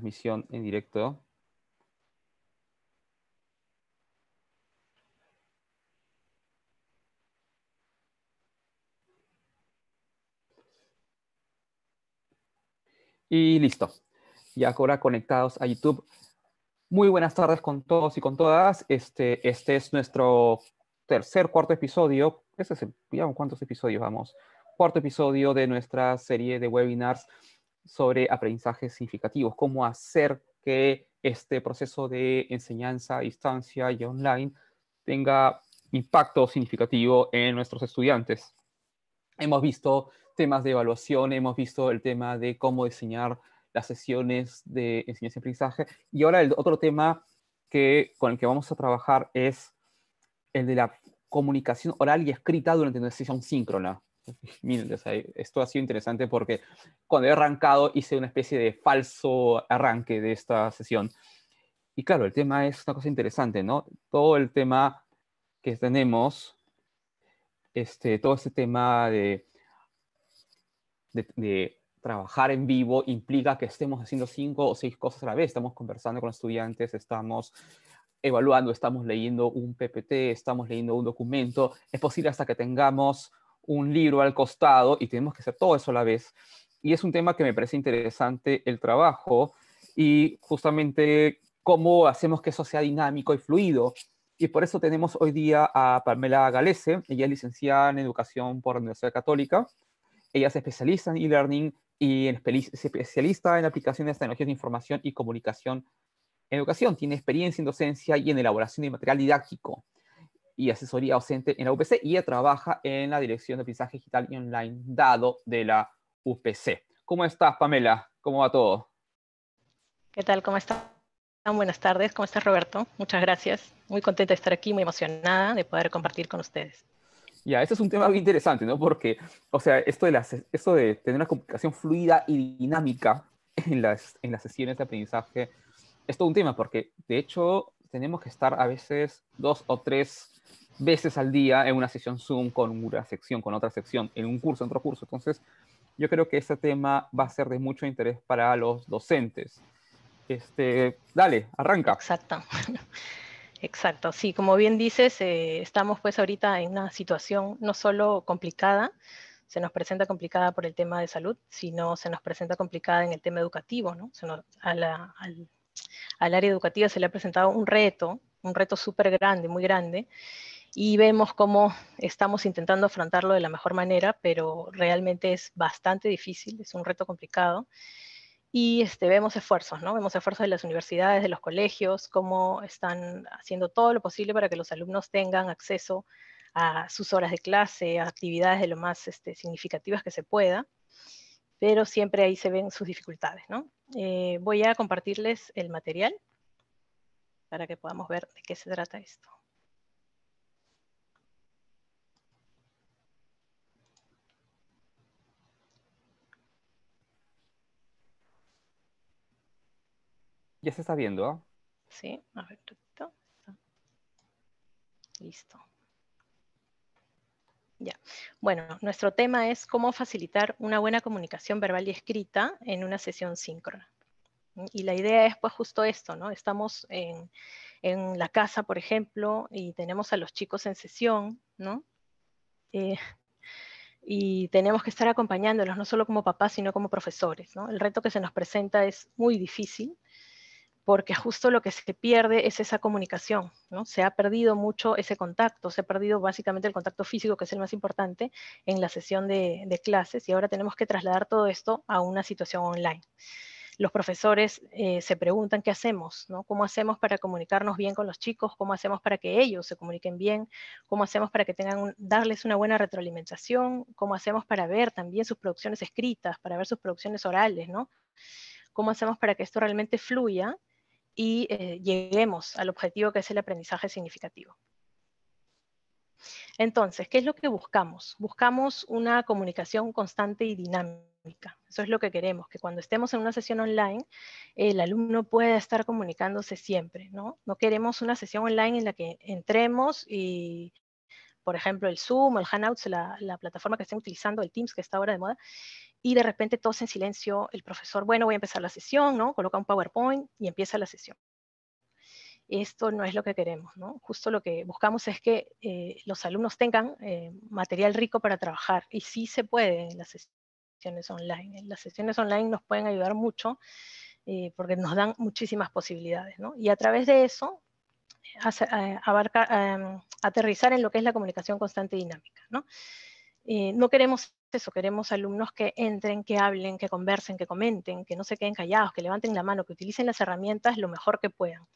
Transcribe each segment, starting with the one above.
transmisión en directo. Y listo. Ya ahora conectados a YouTube. Muy buenas tardes con todos y con todas. Este, este es nuestro tercer, cuarto episodio. Este es el, ¿cuántos episodios vamos? Cuarto episodio de nuestra serie de webinars sobre aprendizajes significativos, cómo hacer que este proceso de enseñanza a distancia y online tenga impacto significativo en nuestros estudiantes. Hemos visto temas de evaluación, hemos visto el tema de cómo diseñar las sesiones de enseñanza y aprendizaje. Y ahora el otro tema que, con el que vamos a trabajar es el de la comunicación oral y escrita durante una sesión síncrona. esto ha sido interesante porque cuando he arrancado hice una especie de falso arranque de esta sesión. Y claro, el tema es una cosa interesante, ¿no? Todo el tema que tenemos, este, todo este tema de, de, de trabajar en vivo implica que estemos haciendo cinco o seis cosas a la vez. Estamos conversando con estudiantes, estamos evaluando, estamos leyendo un PPT, estamos leyendo un documento. Es posible hasta que tengamos un libro al costado y tenemos que hacer todo eso a la vez. Y es un tema que me parece interesante el trabajo y justamente cómo hacemos que eso sea dinámico y fluido. Y por eso tenemos hoy día a Pamela Galese, ella es licenciada en Educación por la Universidad Católica, ella se especialista en e-learning y especialista en aplicaciones de tecnologías de información y comunicación en educación. Tiene experiencia en docencia y en elaboración de material didáctico y asesoría ausente en la UPC y ella trabaja en la Dirección de Aprendizaje Digital y Online dado de la UPC. ¿Cómo estás, Pamela? ¿Cómo va todo? ¿Qué tal? ¿Cómo están? Buenas tardes. ¿Cómo estás, Roberto? Muchas gracias. Muy contenta de estar aquí, muy emocionada de poder compartir con ustedes. Ya, este es un tema muy interesante, ¿no? Porque, o sea, esto de, de tener una comunicación fluida y dinámica en las, en las sesiones de aprendizaje es todo un tema, porque de hecho tenemos que estar a veces dos o tres veces al día en una sesión Zoom, con una sección, con otra sección, en un curso, en otro curso. Entonces, yo creo que ese tema va a ser de mucho interés para los docentes. Este, dale, arranca. Exacto. Exacto, sí, como bien dices, eh, estamos pues ahorita en una situación no solo complicada, se nos presenta complicada por el tema de salud, sino se nos presenta complicada en el tema educativo, ¿no? al, al área educativa se le ha presentado un reto, un reto súper grande, muy grande, y vemos cómo estamos intentando afrontarlo de la mejor manera, pero realmente es bastante difícil, es un reto complicado. Y este, vemos esfuerzos, ¿no? Vemos esfuerzos de las universidades, de los colegios, cómo están haciendo todo lo posible para que los alumnos tengan acceso a sus horas de clase, a actividades de lo más este, significativas que se pueda, pero siempre ahí se ven sus dificultades, ¿no? Eh, voy a compartirles el material para que podamos ver de qué se trata esto. Ya se está viendo, Sí, a ver, Listo. Ya. Bueno, nuestro tema es cómo facilitar una buena comunicación verbal y escrita en una sesión síncrona. Y la idea es pues justo esto, ¿no? Estamos en, en la casa, por ejemplo, y tenemos a los chicos en sesión, ¿no? Eh, y tenemos que estar acompañándolos, no solo como papás, sino como profesores. ¿no? El reto que se nos presenta es muy difícil, porque justo lo que se pierde es esa comunicación, ¿no? Se ha perdido mucho ese contacto, se ha perdido básicamente el contacto físico, que es el más importante en la sesión de, clases, y ahora tenemos que trasladar todo esto a una situación online. Los profesores eh, se preguntan qué hacemos, ¿no? ¿Cómo hacemos para comunicarnos bien con los chicos? ¿Cómo hacemos para que ellos se comuniquen bien? ¿Cómo hacemos para que tengan, darles una buena retroalimentación? ¿Cómo hacemos para ver también sus producciones escritas, para ver sus producciones orales, ¿no? ¿Cómo hacemos para que esto realmente fluya y eh, lleguemos al objetivo que es el aprendizaje significativo. Entonces, ¿qué es lo que buscamos? Buscamos una comunicación constante y dinámica. Eso es lo que queremos, que cuando estemos en una sesión online, el alumno pueda estar comunicándose siempre, ¿no? No queremos una sesión online en la que entremos y por ejemplo, el Zoom el Hangouts, la, plataforma que estén utilizando, el Teams que está ahora de moda, y de repente todos en silencio, el profesor, bueno, voy a empezar la sesión, ¿no? Coloca un PowerPoint y empieza la sesión. Esto no es lo que queremos, ¿no? Justo lo que buscamos es que eh, los alumnos tengan eh, material rico para trabajar, y sí se puede en las sesiones online. Las sesiones online nos pueden ayudar mucho eh, porque nos dan muchísimas posibilidades, ¿no? Y a través de eso eh, abarca em, aterrizar en lo que es la comunicación constante y dinámica. ¿no? Eh, no queremos eso, queremos alumnos que entren, que hablen, que conversen, que comenten, que no se queden callados, que levanten la mano, que utilicen las herramientas lo mejor que puedan.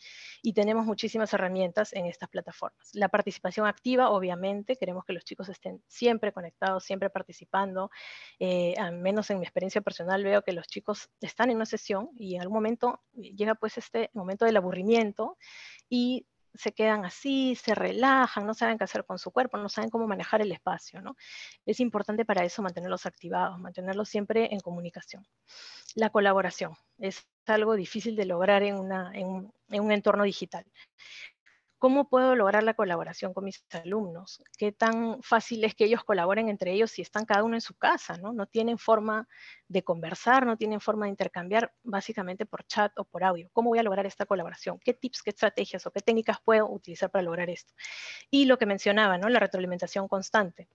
Y tenemos muchísimas herramientas en estas plataformas. La participación activa, obviamente, queremos que los chicos estén siempre conectados, siempre participando. Eh, al menos en mi experiencia personal veo que los chicos están en una sesión y en algún momento llega pues este momento del aburrimiento y se quedan así, se relajan, no saben qué hacer con su cuerpo, no saben cómo manejar el espacio, ¿no? Es importante para eso mantenerlos activados, mantenerlos siempre en comunicación. La colaboración es algo difícil de lograr en, en un entorno digital. ¿Cómo puedo lograr la colaboración con mis alumnos? ¿Qué tan fácil es que ellos colaboren entre ellos si están cada uno en su casa? ¿no? no tienen forma de conversar, no tienen forma de intercambiar básicamente por chat o por audio. ¿Cómo voy a lograr esta colaboración? ¿Qué tips, qué estrategias o qué técnicas puedo utilizar para lograr esto? Y lo que mencionaba, la retroalimentación constante.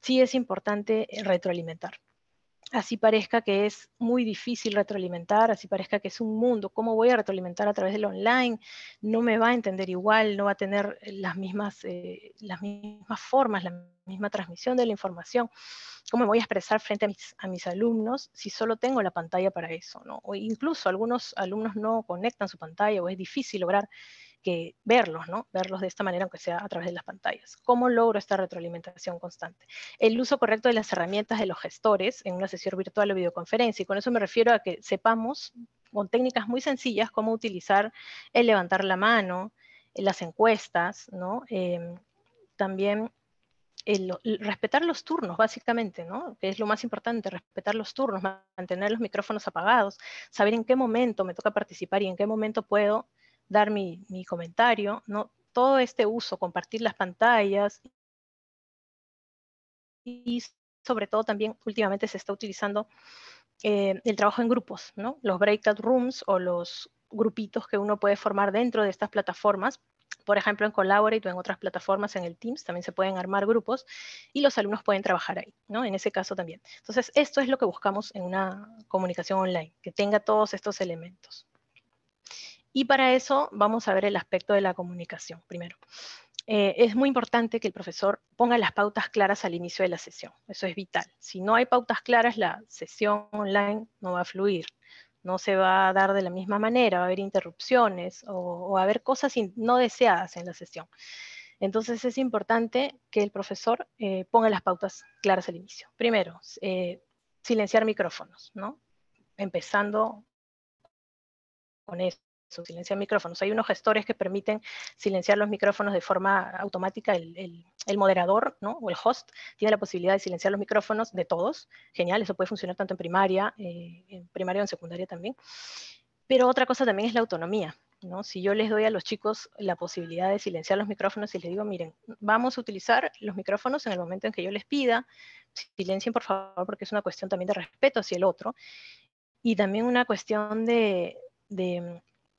Sí es importante retroalimentar así parezca que es muy difícil retroalimentar, así parezca que es un mundo, ¿cómo voy a retroalimentar a través del online? No me va a entender igual, no va a tener eh, las mismas, eh, las mismas formas, la misma transmisión de la información. ¿Cómo me voy a expresar frente a mis, alumnos si solo tengo la pantalla para eso? O incluso algunos alumnos no conectan su pantalla o es difícil lograr que verlos, ¿no? Verlos de esta manera, aunque sea a través de las pantallas. ¿Cómo logro esta retroalimentación constante? El uso correcto de las herramientas de los gestores en una sesión virtual o videoconferencia, y con eso me refiero a que sepamos con técnicas muy sencillas cómo utilizar el levantar la mano, eh, las encuestas, ¿no? Em, también respetar los turnos, básicamente, ¿no? Que es lo más importante, respetar los turnos, mantener los micrófonos apagados, saber en qué momento me toca participar y en qué momento puedo dar mi, comentario, ¿no? Todo este uso, compartir las pantallas y sobre todo también últimamente se está utilizando eh, el trabajo en grupos, ¿no? Los breakout rooms o los grupitos que uno puede formar dentro de estas plataformas. Por ejemplo, en Collaborate o en otras plataformas, en el Teams, también se pueden armar grupos y los alumnos pueden trabajar ahí, En ese caso también. Entonces, esto es lo que buscamos en una comunicación online, que tenga todos estos elementos. Y para eso vamos a ver el aspecto de la comunicación primero. Eh, es muy importante que el profesor ponga las pautas claras al inicio de la sesión. Eso es vital. Si no hay pautas claras, la sesión online no va a fluir. No se va a dar de la misma manera, va a haber interrupciones o, o a haber cosas no deseadas en la sesión. Entonces es importante que el profesor eh, ponga las pautas claras al inicio. Primero, eh, silenciar micrófonos, ¿no? Empezando con eso silenciar micrófonos. Hay unos gestores que permiten silenciar los micrófonos de forma automática. El, moderador ¿no? o el host tiene la posibilidad de silenciar los micrófonos de todos. Genial, eso puede funcionar tanto en primaria, eh, en primaria o en secundaria también. Pero otra cosa también es la autonomía. ¿no? Si yo les doy a los chicos la posibilidad de silenciar los micrófonos y les digo, miren, vamos a utilizar los micrófonos en el momento en que yo les pida, silencien por favor porque es una cuestión también de respeto hacia el otro y también una cuestión de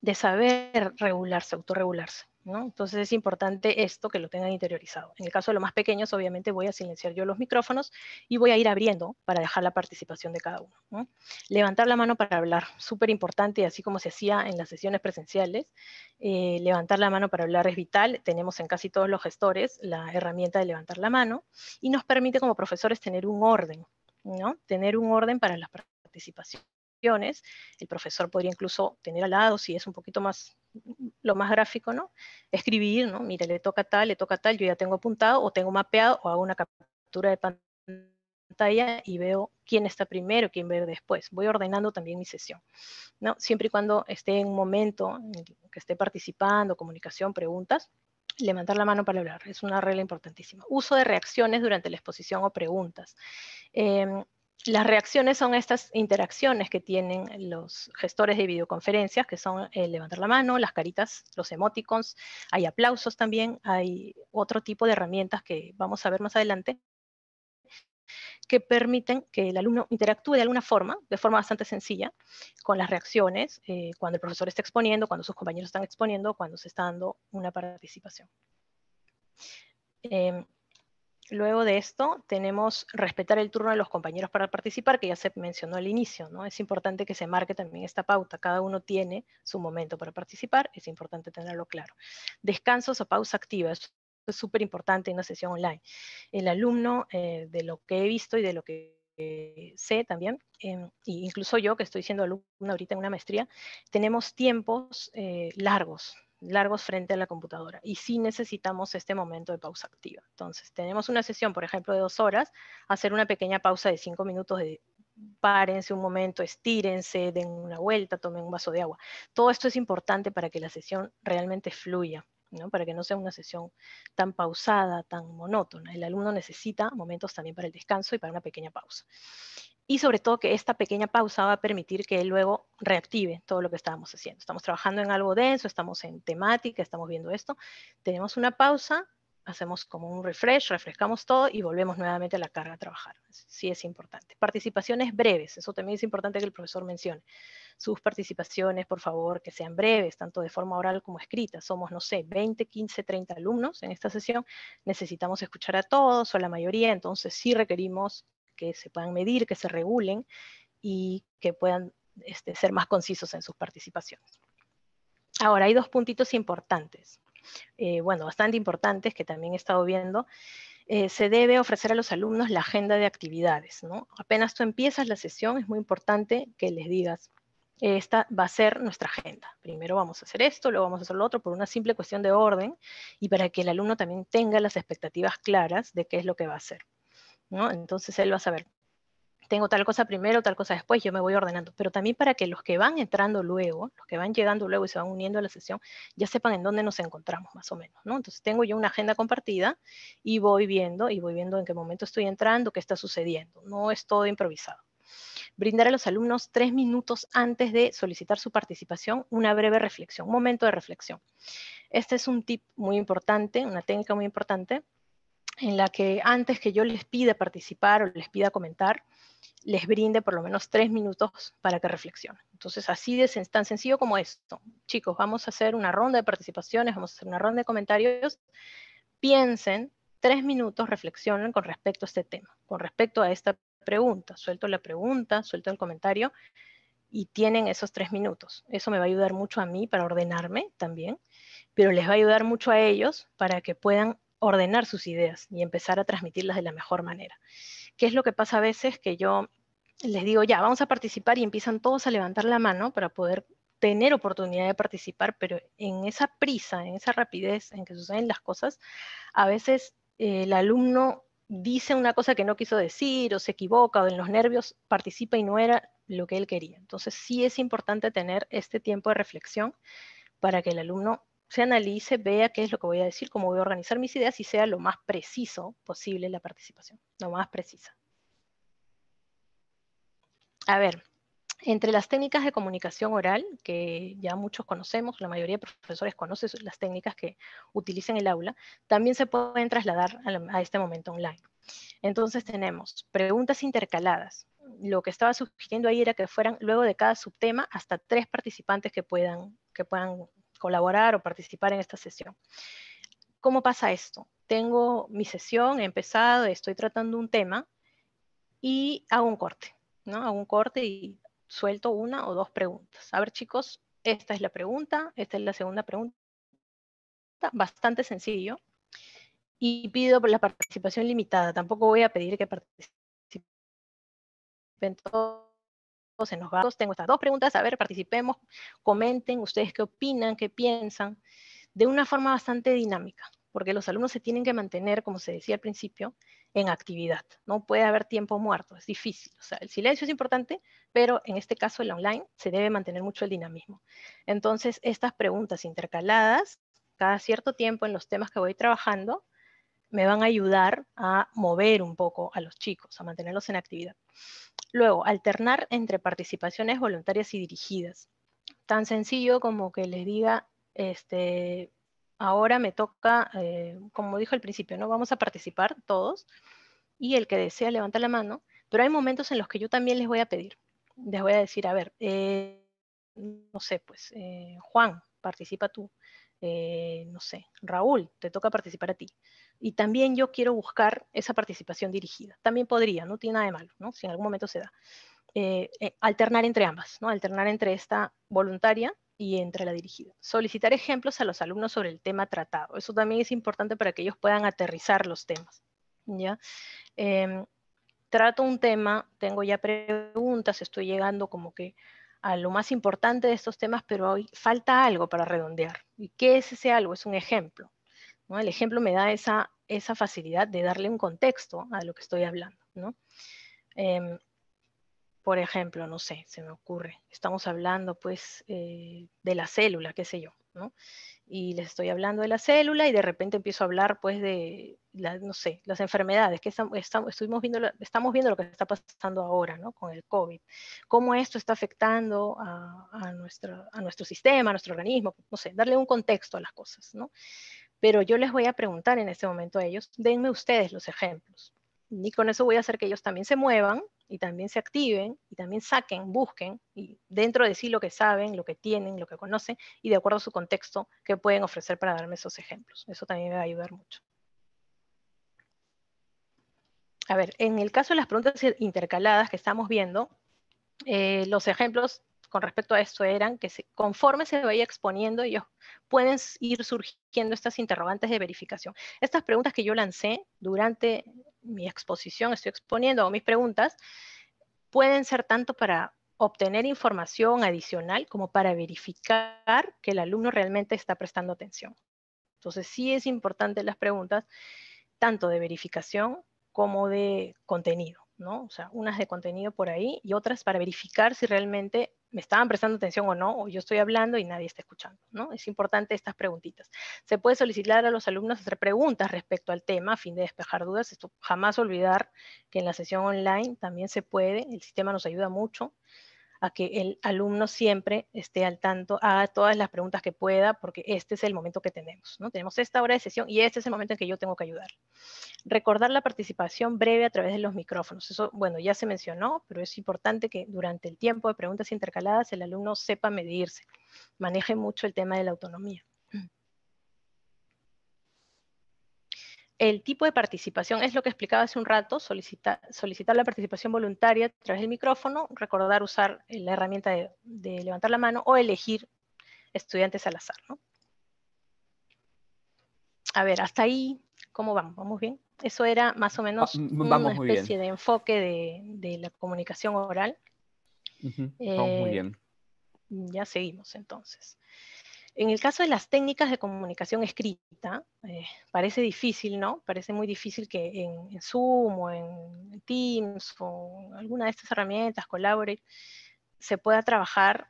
de saber regularse, autorregularse. ¿no? Entonces es importante esto que lo tengan interiorizado. En el caso de los más pequeños, obviamente voy a silenciar yo los micrófonos y voy a ir abriendo para dejar la participación de cada uno. Levantar la mano para hablar, súper importante, así como se hacía en las sesiones presenciales. Eh, levantar la mano para hablar es vital, tenemos en casi todos los gestores la herramienta de levantar la mano y nos permite como profesores tener un orden, ¿no? tener un orden para las participaciones el profesor podría incluso tener al lado, si es un poquito más lo más gráfico, ¿no? Escribir, ¿no? Mire, le toca tal, le toca tal, yo ya tengo apuntado o tengo mapeado o hago una captura de pantalla y veo quién está primero, quién ver después. Voy ordenando también mi sesión, ¿no? Siempre y cuando esté en un momento que esté participando, comunicación, preguntas, levantar la mano para hablar. Es una regla importantísima. Uso de reacciones durante la exposición o preguntas. Em, las reacciones son estas interacciones que tienen los gestores de videoconferencias, que son el eh, levantar la mano, las caritas, los emoticons, hay aplausos también, hay otro tipo de herramientas que vamos a ver más adelante, que permiten que el alumno interactúe de alguna forma, de forma bastante sencilla, con las reacciones, eh, cuando el profesor está exponiendo, cuando sus compañeros están exponiendo, cuando se está dando una participación. Em, Luego de esto, tenemos respetar el turno de los compañeros para participar, que ya se mencionó al inicio, ¿no? Es importante que se marque también esta pauta. Cada uno tiene su momento para participar, es importante tenerlo claro. Descansos o pausa activa, es súper importante en una sesión online. El alumno, eh, de lo que he visto y de lo que sé también, eh, incluso yo que estoy siendo alumna ahorita en una maestría, tenemos tiempos eh, largos, largos frente a la computadora y sí necesitamos este momento de pausa activa. Entonces, tenemos una sesión, por ejemplo, de dos horas, hacer una pequeña pausa de cinco minutos de párense un momento, estírense, den una vuelta, tomen un vaso de agua. Todo esto es importante para que la sesión realmente fluya. para que no sea una sesión tan pausada, tan monótona. El alumno necesita momentos también para el descanso y para una pequeña pausa y sobre todo que esta pequeña pausa va a permitir que él luego reactive todo lo que estábamos haciendo. Estamos trabajando en algo denso, estamos en temática, estamos viendo esto. Tenemos una pausa, hacemos como un refresh, refrescamos todo y volvemos nuevamente a la carga a trabajar. Sí es importante. Participaciones breves, eso también es importante que el profesor mencione. Sus participaciones, por favor, que sean breves, tanto de forma oral como escrita. Somos, no sé, 20, 15, 30 alumnos en esta sesión. Necesitamos escuchar a todos o a la mayoría, entonces sí requerimos que se puedan medir, que se regulen y que puedan este, ser más concisos en sus participaciones. Ahora, hay dos puntitos importantes, eh, bueno, bastante importantes que también he estado viendo. Eh, se debe ofrecer a los alumnos la agenda de actividades. ¿no? Apenas tú empiezas la sesión, es muy importante que les digas, esta va a ser nuestra agenda. Primero vamos a hacer esto, luego vamos a hacer lo otro, por una simple cuestión de orden y para que el alumno también tenga las expectativas claras de qué es lo que va a hacer. Entonces él va a saber, tengo tal cosa primero, tal cosa después, yo me voy ordenando, pero también para que los que van entrando luego, los que van llegando luego y se van uniendo a la sesión, ya sepan en dónde nos encontramos más o menos, Entonces tengo yo una agenda compartida y voy viendo, y voy viendo en qué momento estoy entrando, qué está sucediendo, no es todo improvisado brindar a los alumnos tres minutos antes de solicitar su participación una breve reflexión, un momento de reflexión. Este es un tip muy importante, una técnica muy importante en la que antes que yo les pida participar o les pida comentar, les brinde por lo menos tres minutos para que reflexionen. Entonces, así de tan sencillo como esto. Chicos, vamos a hacer una ronda de participaciones, vamos a hacer una ronda de comentarios. Piensen tres minutos, reflexionen con respecto a este tema, con respecto a esta pregunta. Suelto la pregunta, suelto el comentario y tienen esos tres minutos. Eso me va a ayudar mucho a mí para ordenarme también, pero les va a ayudar mucho a ellos para que puedan ordenar sus ideas y empezar a transmitirlas de la mejor manera. ¿Qué es lo que pasa a veces? Que yo les digo, ya, vamos a participar y empiezan todos a levantar la mano para poder tener oportunidad de participar, pero en esa prisa, en esa rapidez en que suceden las cosas, a veces eh, el alumno dice una cosa que no quiso decir o se equivoca o en los nervios participa y no era lo que él quería. Entonces sí es importante tener este tiempo de reflexión para que el alumno se analice, vea qué es lo que voy a decir, cómo voy a organizar mis ideas y sea lo más preciso posible la participación, lo más precisa. A ver, entre las técnicas de comunicación oral, que ya muchos conocemos, la mayoría de profesores conocen las técnicas que utilizan el aula, también se pueden trasladar a, este momento online. Entonces tenemos preguntas intercaladas, lo que estaba sugiriendo ahí era que fueran luego de cada subtema hasta tres participantes que puedan, que puedan colaborar o participar en esta sesión. ¿Cómo pasa esto? Tengo mi sesión, he empezado, estoy tratando un tema y hago un corte, ¿no? Hago un corte y suelto una o dos preguntas. A ver, chicos, esta es la pregunta, esta es la segunda pregunta. Bastante sencillo. Y pido la participación limitada. Tampoco voy a pedir que participen todos los Tengo estas dos preguntas. A ver, participemos, comenten ustedes qué opinan, qué piensan, de una forma bastante dinámica, porque los alumnos se tienen que mantener, como se decía al principio, en actividad. No puede haber tiempo muerto, es difícil. O sea, el silencio es importante, pero en este caso el online se debe mantener mucho el dinamismo. Entonces, estas preguntas intercaladas, cada cierto tiempo en los temas que voy trabajando, me van a ayudar a mover un poco a los chicos, a mantenerlos en actividad. Luego, alternar entre participaciones voluntarias y dirigidas. Tan sencillo como que les diga, este, ahora me toca, eh, como dijo al principio, ¿no? Vamos a participar todos y el que desea levanta la mano, pero hay momentos en los que yo también les voy a pedir, les voy a decir, a ver, eh, no sé, pues, eh, Juan, participa tú, no sé, Raúl, te toca participar a ti. Y también yo quiero buscar esa participación dirigida. También podría, no tiene nada de malo, ¿no? si en algún momento se da. Eh, eh, alternar entre ambas, ¿no? alternar entre esta voluntaria y entre la dirigida. Solicitar ejemplos a los alumnos sobre el tema tratado. Eso también es importante para que ellos puedan aterrizar los temas. ¿ya? Em, trato un tema, tengo ya preguntas, estoy llegando como que a lo más importante de estos temas, pero hoy falta algo para redondear. ¿Y qué es ese algo? Es un ejemplo. El ejemplo me da esa, esa facilidad de darle un contexto a lo que estoy hablando. ¿no? Em, por ejemplo, no sé, se me ocurre, estamos hablando pues eh, de la célula, qué sé yo, ¿no? Y les estoy hablando de la célula y de repente empiezo a hablar pues de, no sé, las enfermedades, que estamos, estuvimos viendo, estamos viendo lo que está pasando ahora, ¿no? Con el COVID, cómo esto está afectando a, nuestro, a nuestro sistema, a nuestro organismo, no sé, darle un contexto a las cosas, ¿no? pero yo les voy a preguntar en este momento a ellos, denme ustedes los ejemplos. Y con eso voy a hacer que ellos también se muevan y también se activen y también saquen, busquen y dentro de sí lo que saben, lo que tienen, lo que conocen y de acuerdo a su contexto que pueden ofrecer para darme esos ejemplos. Eso también me va a ayudar mucho. A ver, en el caso de las preguntas intercaladas que estamos viendo, eh, los ejemplos con respecto a esto eran que conforme se vaya exponiendo, ellos pueden ir surgiendo estas interrogantes de verificación. Estas preguntas que yo lancé durante mi exposición, estoy exponiendo mis preguntas, pueden ser tanto para obtener información adicional como para verificar que el alumno realmente está prestando atención. Entonces sí es importante las preguntas, tanto de verificación como de contenido, ¿no? O sea, unas de contenido por ahí y otras para verificar si realmente me estaban prestando atención o no, o yo estoy hablando y nadie está escuchando, ¿no? Es importante estas preguntitas. Se puede solicitar a los alumnos hacer preguntas respecto al tema a fin de despejar dudas. Esto jamás olvidar que en la sesión online también se puede, el sistema nos ayuda mucho a que el alumno siempre esté al tanto, haga todas las preguntas que pueda, porque este es el momento que tenemos. ¿no? Tenemos esta hora de sesión y este es el momento en que yo tengo que ayudar. Recordar la participación breve a través de los micrófonos. Eso, bueno, ya se mencionó, pero es importante que durante el tiempo de preguntas intercaladas el alumno sepa medirse, maneje mucho el tema de la autonomía. el tipo de participación es lo que explicaba hace un rato, solicitar la participación voluntaria a través del micrófono, recordar usar eh, la herramienta de, levantar la mano o elegir estudiantes al azar. A ver, hasta ahí, ¿cómo vamos? ¿Vamos bien? Eso era más o menos ah, una especie de enfoque de, la comunicación oral. vamos muy eh, bien. Ya seguimos entonces. En el caso de las técnicas de comunicación escrita, eh, parece difícil, ¿no? Parece muy difícil que en, Zoom o en Teams o alguna de estas herramientas, Colabore, se pueda trabajar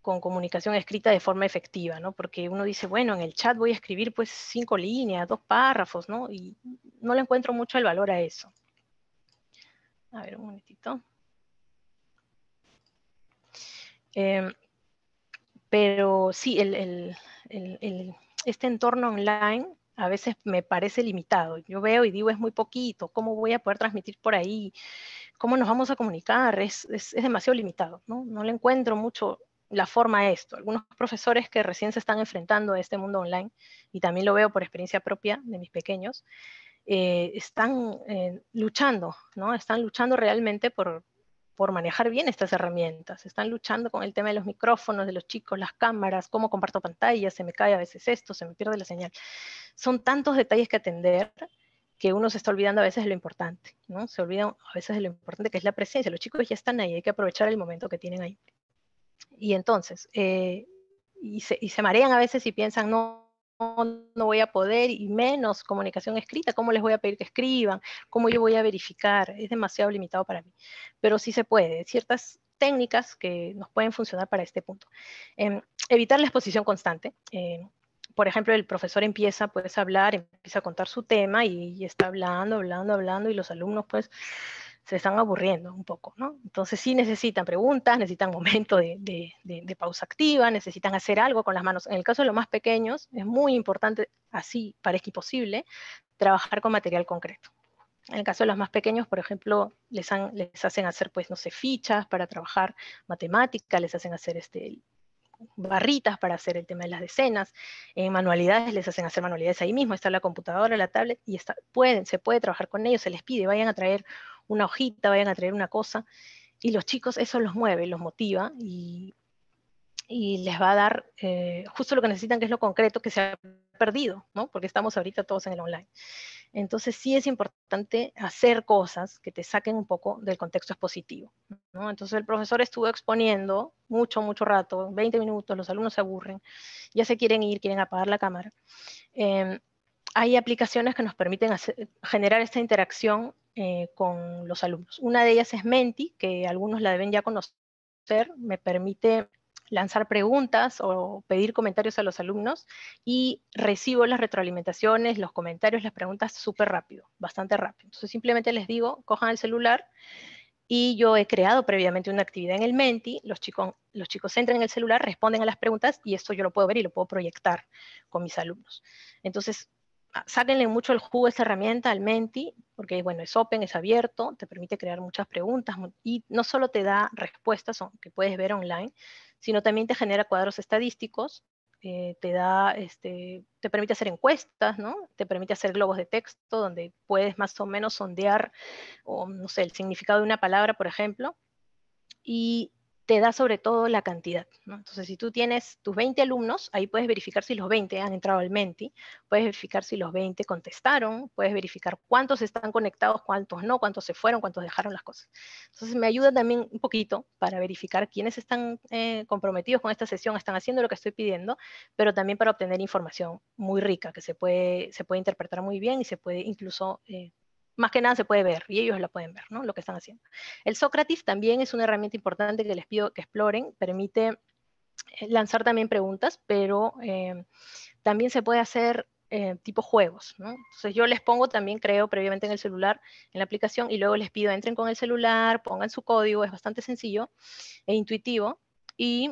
con comunicación escrita de forma efectiva, ¿no? Porque uno dice, bueno, en el chat voy a escribir pues cinco líneas, dos párrafos, ¿no? Y no le encuentro mucho el valor a eso. A ver, un momentito. Eh, pero sí, este entorno online a veces me parece limitado. Yo veo y digo, es muy poquito, ¿cómo voy a poder transmitir por ahí? ¿Cómo nos vamos a comunicar? Es, demasiado limitado, ¿no? No le encuentro mucho la forma a esto. Algunos profesores que recién se están enfrentando a este mundo online, y también lo veo por experiencia propia de mis pequeños, eh, están eh, luchando, ¿no? Están luchando realmente por, por manejar bien estas herramientas. Están luchando con el tema de los micrófonos, de los chicos, las cámaras, cómo comparto pantalla, se me cae a veces esto, se me pierde la señal. Son tantos detalles que atender que uno se está olvidando a veces de lo importante, ¿no? Se olvida a veces de lo importante que es la presencia. Los chicos ya están ahí, hay que aprovechar el momento que tienen ahí. Y entonces, eh, y se marean a veces y piensan, no, no voy a poder y menos comunicación escrita, cómo les voy a pedir que escriban, cómo yo voy a verificar, es demasiado limitado para mí. Pero sí se puede, ciertas técnicas que nos pueden funcionar para este punto. Em, evitar la exposición constante. Em, por ejemplo, el profesor empieza pues, a hablar, empieza a contar su tema y, y está hablando, hablando, hablando y los alumnos pues se están aburriendo un poco, ¿no? Entonces sí necesitan preguntas, necesitan momento de, de, pausa activa, necesitan hacer algo con las manos. En el caso de los más pequeños, es muy importante, así parezca posible, trabajar con material concreto. En el caso de los más pequeños, por ejemplo, les, les hacen hacer, pues, no sé, fichas para trabajar matemática, les hacen hacer este, barritas para hacer el tema de las decenas, en manualidades les hacen hacer manualidades ahí mismo, está la computadora, la tablet, y está, pueden, se puede trabajar con ellos, se les pide, vayan a traer una hojita, vayan a traer una cosa. Y los chicos eso los mueve, los motiva y, les va a dar eh, justo lo que necesitan, que es lo concreto que se ha perdido, ¿no? Porque estamos ahorita todos en el online. Entonces sí es importante hacer cosas que te saquen un poco del contexto expositivo, ¿no? Entonces el profesor estuvo exponiendo mucho, mucho rato, 20 minutos, los alumnos se aburren, ya se quieren ir, quieren apagar la cámara. Em, hay aplicaciones que nos permiten generar esta interacción eh, con los alumnos. Una de ellas es Menti, que algunos la deben ya conocer, me permite lanzar preguntas o pedir comentarios a los alumnos y recibo las retroalimentaciones, los comentarios, las preguntas súper rápido, bastante rápido. Entonces simplemente les digo, cojan el celular y yo he creado previamente una actividad en el Menti, los chicos, los chicos entran en el celular, responden a las preguntas y esto yo lo puedo ver y lo puedo proyectar con mis alumnos. Entonces, Ah, sáquenle mucho el jugo a esta herramienta, al Menti, porque bueno, es open, es abierto, te permite crear muchas preguntas y no solo te da respuestas que puedes ver online, sino también te genera cuadros estadísticos, eh, te da, este, te permite hacer encuestas, ¿no? Te permite hacer globos de texto donde puedes más o menos sondear, o no sé, el significado de una palabra, por ejemplo. Y da sobre todo la cantidad. Entonces, si tú tienes tus 20 alumnos, ahí puedes verificar si los 20 han entrado al Menti, puedes verificar si los 20 contestaron, puedes verificar cuántos están conectados, cuántos no, cuántos se fueron, cuántos dejaron las cosas. Entonces, me ayuda también un poquito para verificar quiénes están eh, comprometidos con esta sesión, están haciendo lo que estoy pidiendo, pero también para obtener información muy rica que se puede, se puede interpretar muy bien y se puede incluso eh, más que nada se puede ver y ellos lo pueden ver, ¿no? Lo que están haciendo. El Socrates también es una herramienta importante que les pido que exploren, permite eh, lanzar también preguntas, pero eh, también se puede hacer eh, tipo juegos, ¿no? Entonces yo les pongo también, creo, previamente en el celular, en la aplicación, y luego les pido, entren con el celular, pongan su código, es bastante sencillo e intuitivo, y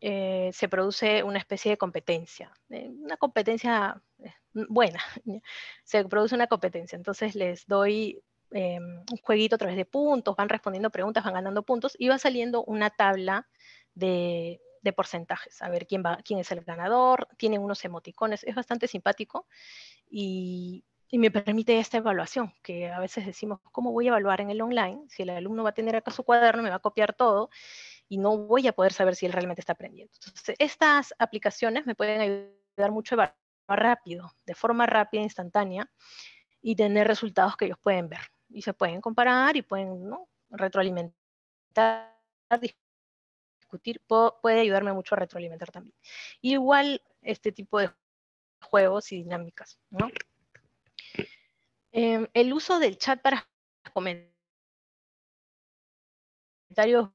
eh, se produce una especie de competencia, eh, una competencia eh, buena, se produce una competencia. Entonces les doy un jueguito a través de puntos, van respondiendo preguntas, van ganando puntos y va saliendo una tabla de, porcentajes, a ver quién, es el ganador, tienen unos emoticones, es bastante simpático y, y me permite esta evaluación, que a veces decimos, ¿cómo voy a evaluar en el online? Si el alumno va a tener acá su cuaderno, me va a copiar todo y no voy a poder saber si él realmente está aprendiendo. estas aplicaciones me pueden ayudar mucho a rápido, de forma rápida, instantánea, y tener resultados que ellos pueden ver. Y se pueden comparar y pueden retroalimentar, discutir, puede ayudarme mucho a retroalimentar también. igual este tipo de juegos y dinámicas. Em, el uso del chat para comentarios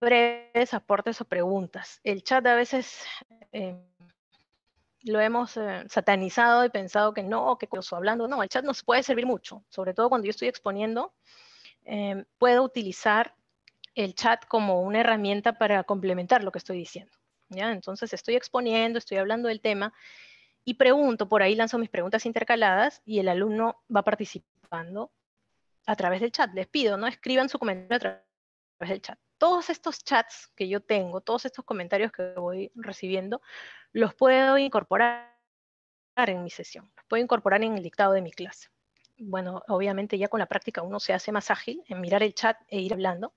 breves aportes o preguntas. El chat a veces eh, lo hemos eh, satanizado y pensado que no, que curioso hablando. No, el chat nos puede servir mucho, sobre todo cuando yo estoy exponiendo. Eh, puedo utilizar el chat como una herramienta para complementar lo que estoy diciendo. ¿ya? Entonces estoy exponiendo, estoy hablando del tema y pregunto, por ahí lanzo mis preguntas intercaladas y el alumno va participando a través del chat. Les pido, no escriban su comentario a través del chat todos estos chats que yo tengo, todos estos comentarios que voy recibiendo, los puedo incorporar en mi sesión, los puedo incorporar en el dictado de mi clase. Bueno, obviamente ya con la práctica uno se hace más ágil en mirar el chat e ir hablando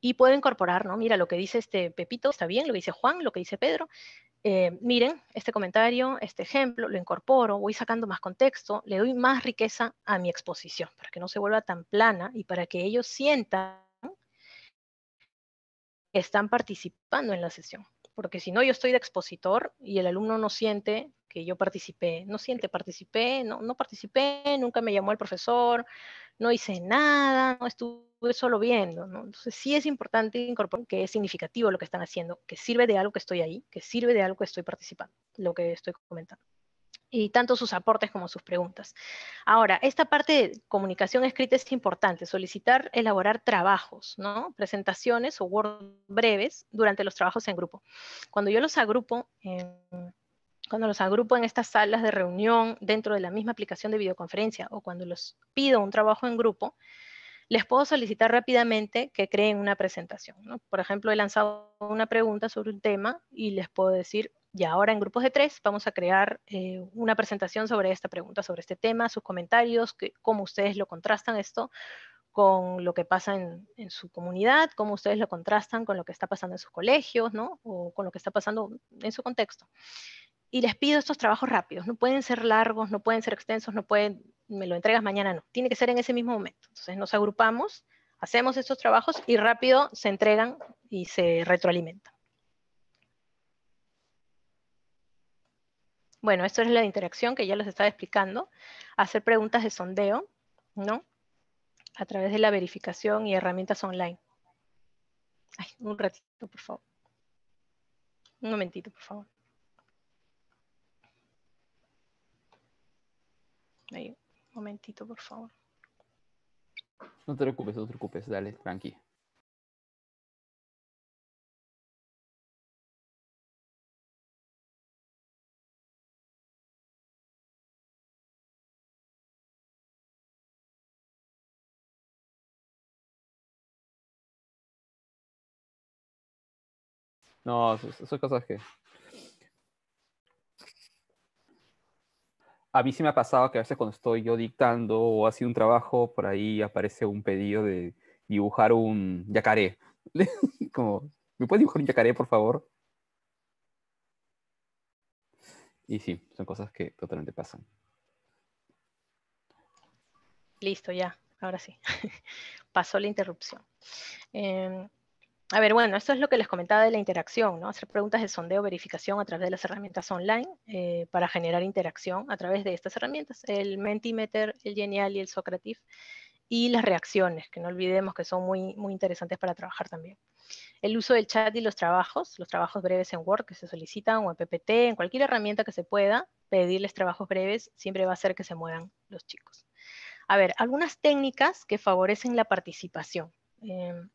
y puedo incorporar, ¿no? Mira, lo que dice este Pepito está bien, lo que dice Juan, lo que dice Pedro. Eh, miren, este comentario, este ejemplo, lo incorporo, voy sacando más contexto, le doy más riqueza a mi exposición para que no se vuelva tan plana y para que ellos sientan están participando en la sesión. Porque si no, yo estoy de expositor y el alumno no siente que yo participé, no siente, participé, no, no participé, nunca me llamó el profesor, no hice nada, no estuve solo viendo, Entonces sí es importante incorporar que es significativo lo que están haciendo, que sirve de algo que estoy ahí, que sirve de algo que estoy participando, lo que estoy comentando y tanto sus aportes como sus preguntas. Ahora, esta parte de comunicación escrita es importante, solicitar elaborar trabajos, ¿no? presentaciones o Word breves durante los trabajos en grupo. Cuando yo los agrupo, cuando los agrupo en estas salas de reunión dentro de la misma aplicación de videoconferencia o cuando los pido un trabajo en grupo, les puedo solicitar rápidamente que creen una presentación. Por ejemplo, he lanzado una pregunta sobre un tema y les puedo decir, y ahora en grupos de tres vamos a crear eh, una presentación sobre esta pregunta, sobre este tema, sus comentarios, que, cómo ustedes lo contrastan esto con lo que pasa en, su comunidad, cómo ustedes lo contrastan con lo que está pasando en sus colegios, ¿no? O con lo que está pasando en su contexto. Y les pido estos trabajos rápidos, no pueden ser largos, no pueden ser extensos, no pueden, me lo entregas mañana, no, tiene que ser en ese mismo momento. Entonces nos agrupamos, hacemos estos trabajos y rápido se entregan y se retroalimentan. Bueno, esto es la interacción que ya los estaba explicando. Hacer preguntas de sondeo, ¿no? A través de la verificación y herramientas online. Ay, un ratito, por favor. Un momentito, por favor. un momentito, por favor. No te preocupes, no te preocupes, dale, tranqui. No, son cosas que... A mí sí me ha pasado que a veces cuando estoy yo dictando o haciendo un trabajo, por ahí aparece un pedido de dibujar un yacaré. Como, ¿me puedes dibujar un yacaré, por favor? Y sí, son cosas que totalmente pasan. Listo, ya, ahora sí. Pasó la interrupción. Eh, a ver, bueno, esto es lo que les comentaba de la interacción, ¿no? Hacer preguntas de sondeo, verificación a través de las herramientas online eh, para generar interacción a través de estas herramientas, el Mentimeter, el Genial y el Socrative, y las reacciones, que no olvidemos que son muy, muy interesantes para trabajar también. El uso del chat y los trabajos, los trabajos breves en Word que se solicitan o en PPT, en cualquier herramienta que se pueda, pedirles trabajos breves siempre va a hacer que se muevan los chicos. A ver, algunas técnicas que favorecen la participación. Em,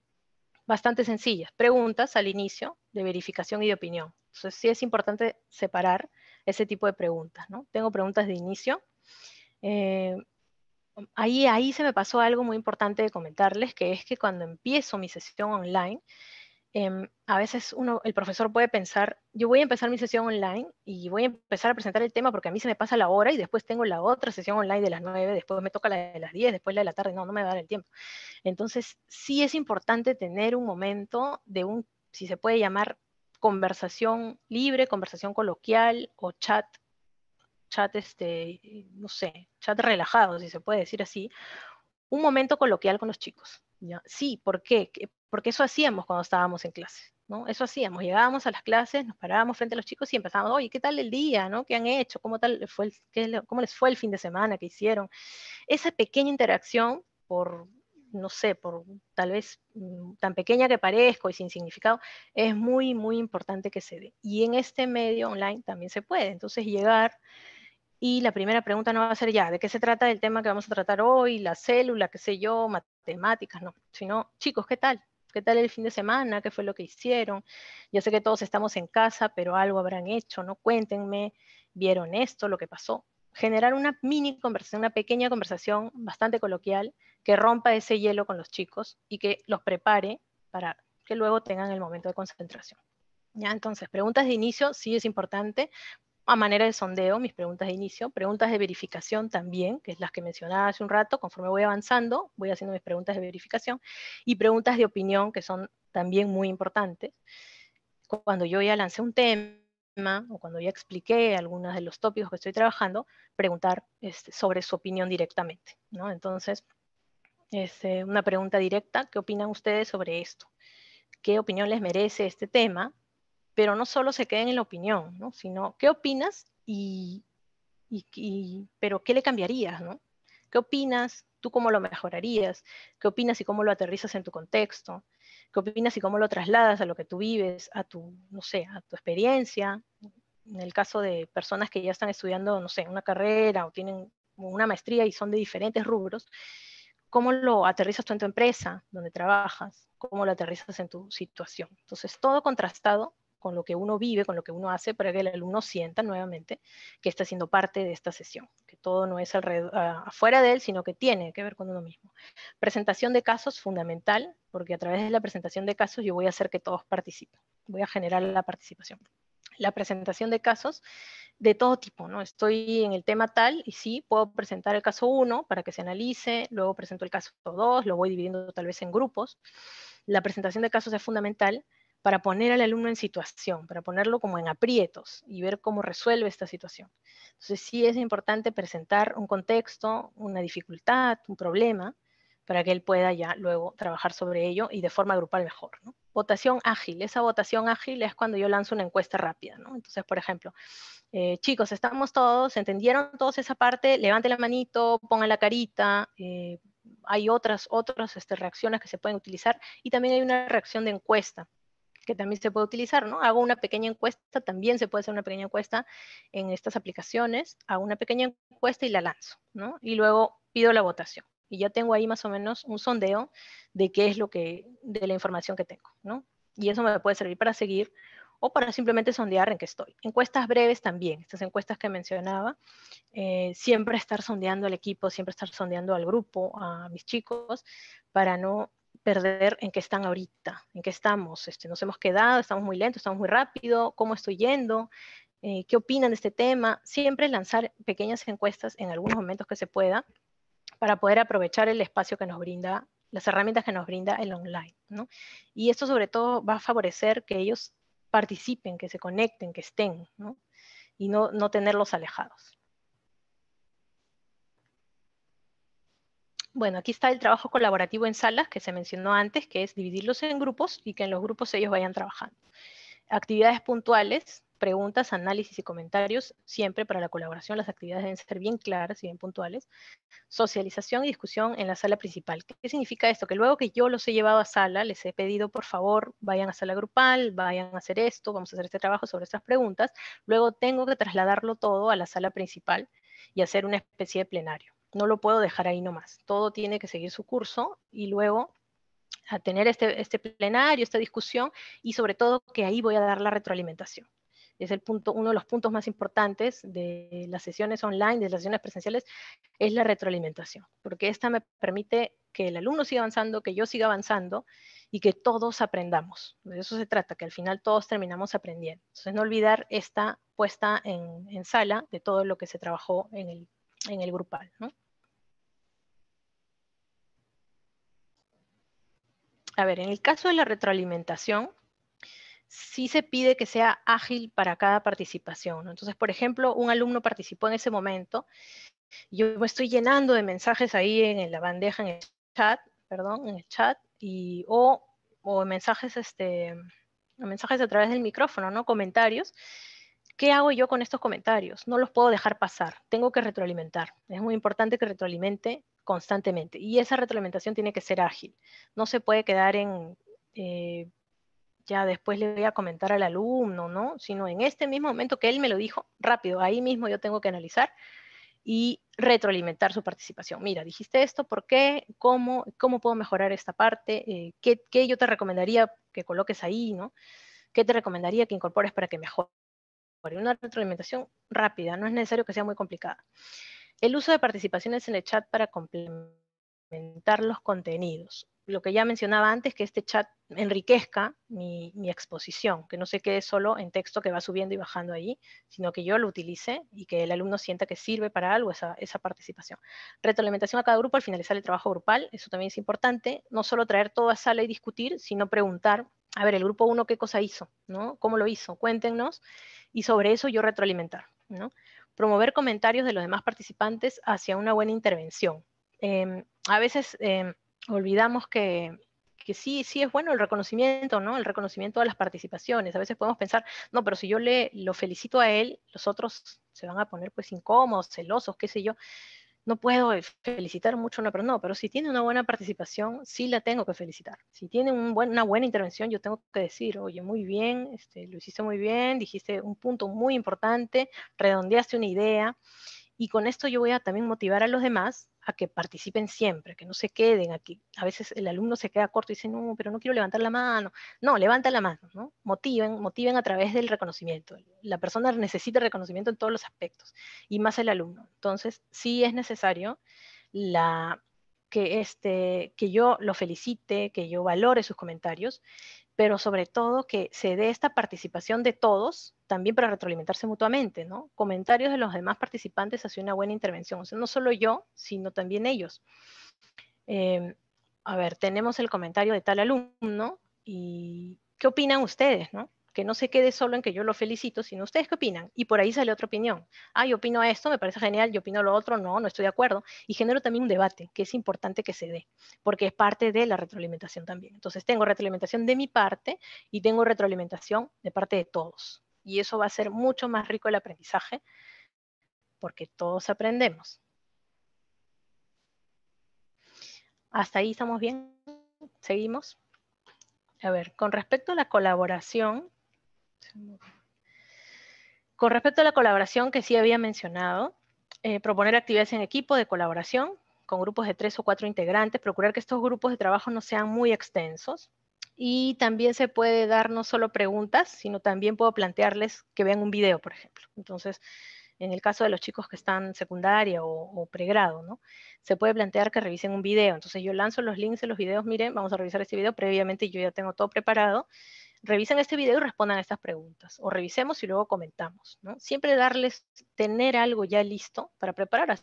bastante sencillas, preguntas al inicio de verificación y de opinión. Entonces sí es importante separar ese tipo de preguntas, ¿no? Tengo preguntas de inicio. Eh, ahí, ahí se me pasó algo muy importante de comentarles, que es que cuando empiezo mi sesión online, Em, a veces el profesor puede pensar, yo voy a empezar mi sesión online y voy a empezar a presentar el tema porque a mí se me pasa la hora y después tengo la otra sesión online de las 9, después me toca la de las 10, después la de la tarde, no, no me va a dar el tiempo. Entonces, sí es importante tener un momento de un, si se puede llamar, conversación libre, conversación coloquial o chat, chat, este, no sé, chat relajado, si se puede decir así, un momento coloquial con los chicos. ¿ya? Sí, ¿por qué? porque eso hacíamos cuando estábamos en clase, ¿no? Eso hacíamos, llegábamos a las clases, nos parábamos frente a los chicos y empezábamos, oye, ¿qué tal el día, no? ¿Qué han hecho? ¿Cómo, tal fue ¿Cómo les fue el fin de semana? que hicieron? Esa pequeña interacción por no sé, por tal vez mm, tan pequeña que parezco y sin significado, es muy, muy importante que se dé. Y en este medio online también se puede. Entonces, llegar y la primera pregunta no va a ser ya, ¿de qué se trata el tema que vamos a tratar hoy? La célula, qué sé yo, matemáticas, no. Sino, chicos, ¿qué tal? ¿Qué tal el fin de semana? ¿Qué fue lo que hicieron? Yo sé que todos estamos en casa, pero algo habrán hecho, ¿no? Cuéntenme, vieron esto, lo que pasó. Generar una mini conversación, una pequeña conversación bastante coloquial que rompa ese hielo con los chicos y que los prepare para que luego tengan el momento de concentración. ¿Ya? Entonces, preguntas de inicio sí es importante a manera de sondeo, mis preguntas de inicio, preguntas de verificación también, que es las que mencionaba hace un rato, conforme voy avanzando, voy haciendo mis preguntas de verificación, y preguntas de opinión, que son también muy importantes. Cuando yo ya lancé un tema, o cuando ya expliqué algunos de los tópicos que estoy trabajando, preguntar este, sobre su opinión directamente, ¿no? Entonces, es este, una pregunta directa, ¿qué opinan ustedes sobre esto? ¿Qué opinión les merece este tema? pero no solo se queden en la opinión, sino qué opinas y, pero qué le cambiarías, ¿no? ¿Qué opinas? ¿Tú cómo lo mejorarías? ¿Qué opinas y cómo lo aterrizas en tu contexto? ¿Qué opinas y cómo lo trasladas a lo que tú vives, a tu, no sé, a tu experiencia? En el caso de personas que ya están estudiando, no sé, una carrera o tienen una maestría y son de diferentes rubros, ¿cómo lo aterrizas tú en tu empresa donde trabajas? ¿Cómo lo aterrizas en tu situación? Entonces, todo contrastado con lo que uno vive, con lo que uno hace, para que el alumno sienta nuevamente que está siendo parte de esta sesión, que todo no es ah, afuera de él, sino que tiene que ver con uno mismo. Presentación de casos, fundamental, porque a través de la presentación de casos yo voy a hacer que todos participen, voy a generar la participación la presentación de casos de todo tipo, ¿no? Estoy en el tema tal y sí, puedo presentar el caso 1 para que se analice, luego presento el caso 2, lo voy dividiendo tal vez en grupos. La presentación de casos es fundamental para poner al alumno en situación, para ponerlo como en aprietos y ver cómo resuelve esta situación. Entonces sí es importante presentar un contexto, una dificultad, un problema, para que él pueda ya luego trabajar sobre ello y de forma grupal mejor. Votación ágil. Esa votación ágil es cuando yo lanzo una encuesta rápida. Entonces, por ejemplo, eh, chicos, estamos todos, ¿entendieron todos esa parte? Levante la manito, ponga la carita. Eh, hay otras, otras este, reacciones que se pueden utilizar y también hay una reacción de encuesta que también se puede utilizar, ¿no? Hago una pequeña encuesta, también se puede hacer una pequeña encuesta en estas aplicaciones, hago una pequeña encuesta y la lanzo, ¿no? Y luego pido la votación. Y ya tengo ahí más o menos un sondeo de qué es lo que, de la información que tengo, ¿no? Y eso me puede servir para seguir o para simplemente sondear en qué estoy. Encuestas breves también, estas encuestas que mencionaba, eh, siempre estar sondeando al equipo, siempre estar sondeando al grupo, a mis chicos, para no perder en qué están ahorita, en qué estamos, este, nos hemos quedado, estamos muy lentos, estamos muy rápido, cómo estoy yendo, eh, qué opinan de este tema, siempre lanzar pequeñas encuestas en algunos momentos que se pueda para poder aprovechar el espacio que nos brinda, las herramientas que nos brinda el online. Y esto sobre todo va a favorecer que ellos participen, que se conecten, que estén, y no tenerlos alejados. Bueno, aquí está el trabajo colaborativo en salas que se mencionó antes, que es dividirlos en grupos y que en los grupos ellos vayan trabajando. Actividades puntuales, preguntas, análisis y comentarios, siempre para la colaboración las actividades deben ser bien claras y bien puntuales. Socialización y discusión en la sala principal. ¿Qué significa esto? Que luego que yo los he llevado a sala, les he pedido, por favor, vayan a sala grupal, vayan a hacer esto, vamos a hacer este trabajo sobre estas preguntas. Luego tengo que trasladarlo todo a la sala principal y hacer una especie de plenario no lo puedo dejar ahí nomás. Todo tiene que seguir su curso y luego a tener este, este, plenario, esta discusión y sobre todo que ahí voy a dar la retroalimentación. Es el punto, uno de los puntos más importantes de las sesiones online, de las sesiones presenciales, es la retroalimentación, porque esta me permite que el alumno siga avanzando, que yo siga avanzando y que todos aprendamos. De eso se trata, que al final todos terminamos aprendiendo. Entonces, no olvidar esta puesta en sala de todo lo que se trabajó en el en el grupal, ¿no? A ver, en el caso de la retroalimentación, sí se pide que sea ágil para cada participación. ¿no? Entonces, por ejemplo, un alumno participó en ese momento, yo me estoy llenando de mensajes ahí en la bandeja, en el chat, perdón, en el chat, y, o, o mensajes, este, mensajes a través del micrófono, ¿no? Comentarios, ¿qué hago yo con estos comentarios? No los puedo dejar pasar, tengo que retroalimentar. Es muy importante que retroalimente constantemente y esa retroalimentación tiene que ser ágil. No se puede quedar en, eh, ya después le voy a comentar al alumno, ¿no? Sino en este mismo momento que él me lo dijo, rápido, ahí mismo yo tengo que analizar y retroalimentar su participación. Mira, dijiste esto, ¿por qué? ¿Cómo, puedo mejorar esta parte? Eh, ¿qué, yo te recomendaría que coloques ahí, ¿no? ¿Qué te recomendaría que incorpores para que mejore? una retroalimentación rápida, no es necesario que sea muy complicada. El uso de participaciones en el chat para complementar los contenidos. Lo que ya mencionaba antes, que este chat enriquezca mi, exposición, que no se quede solo en texto que va subiendo y bajando ahí, sino que yo lo utilice y que el alumno sienta que sirve para algo esa, esa participación. Retroalimentación a cada grupo al finalizar el trabajo grupal, eso también es importante. No solo traer todo a sala y discutir, sino preguntar a ver, el grupo 1 qué cosa hizo, ¿no? ¿Cómo lo hizo? Cuéntenos y sobre eso yo retroalimentar, ¿no? Promover comentarios de los demás participantes hacia una buena intervención. Em, a veces em, olvidamos que, sí, sí es bueno el reconocimiento, ¿no? El reconocimiento a las participaciones. A veces podemos pensar, no, pero si yo le lo felicito a él, los otros se van a poner pues incómodos, celosos, qué sé yo no puedo eh, felicitar mucho a una persona, no, pero si tiene una buena participación, sí la tengo que felicitar. Si tiene una buena intervención, yo tengo que decir, oye, muy bien, este, lo hiciste muy bien, dijiste un punto muy importante, redondeaste una idea. Y con esto yo voy a también motivar a los demás a que participen siempre, que no se queden aquí. A veces el alumno se queda corto y dice, no, pero no quiero levantar la mano. No, levanta la mano, ¿no? Motiven, motiven a través del reconocimiento. La persona necesita reconocimiento en todos los aspectos, y más el alumno. Entonces, sí es necesario la, que, este, que yo lo felicite, que yo valore sus comentarios, pero sobre todo que se dé esta participación de todos, también para retroalimentarse mutuamente, ¿no? Comentarios de los demás participantes hacia una buena intervención, o sea, no solo yo, sino también ellos. Em, a ver, tenemos el comentario de tal alumno y ¿qué opinan ustedes, no? que no se quede solo en que yo lo felicito, sino ustedes qué opinan. Y por ahí sale otra opinión. Ah, yo opino esto, me parece genial, yo opino lo otro, no, no estoy de acuerdo. Y genero también un debate, que es importante que se dé, porque es parte de la retroalimentación también. Entonces tengo retroalimentación de mi parte y tengo retroalimentación de parte de todos. Y eso va a ser mucho más rico el aprendizaje, porque todos aprendemos. ¿Hasta ahí estamos bien? ¿Seguimos? A ver, con respecto a la colaboración, con respecto a la colaboración que sí había mencionado, eh, proponer actividades en equipo de colaboración con grupos de tres o cuatro integrantes, procurar que estos grupos de trabajo no sean muy extensos. Y también se puede dar no solo preguntas, sino también puedo plantearles que vean un video, por ejemplo. Entonces, en el caso de los chicos que están secundaria o, pregrado, ¿no? Se puede plantear que revisen un video. Entonces yo lanzo los links de los videos, miren, vamos a revisar este video previamente, yo ya tengo todo preparado revisen este video y respondan a estas preguntas, o revisemos y luego comentamos, ¿no? Siempre darles, tener algo ya listo para preparar,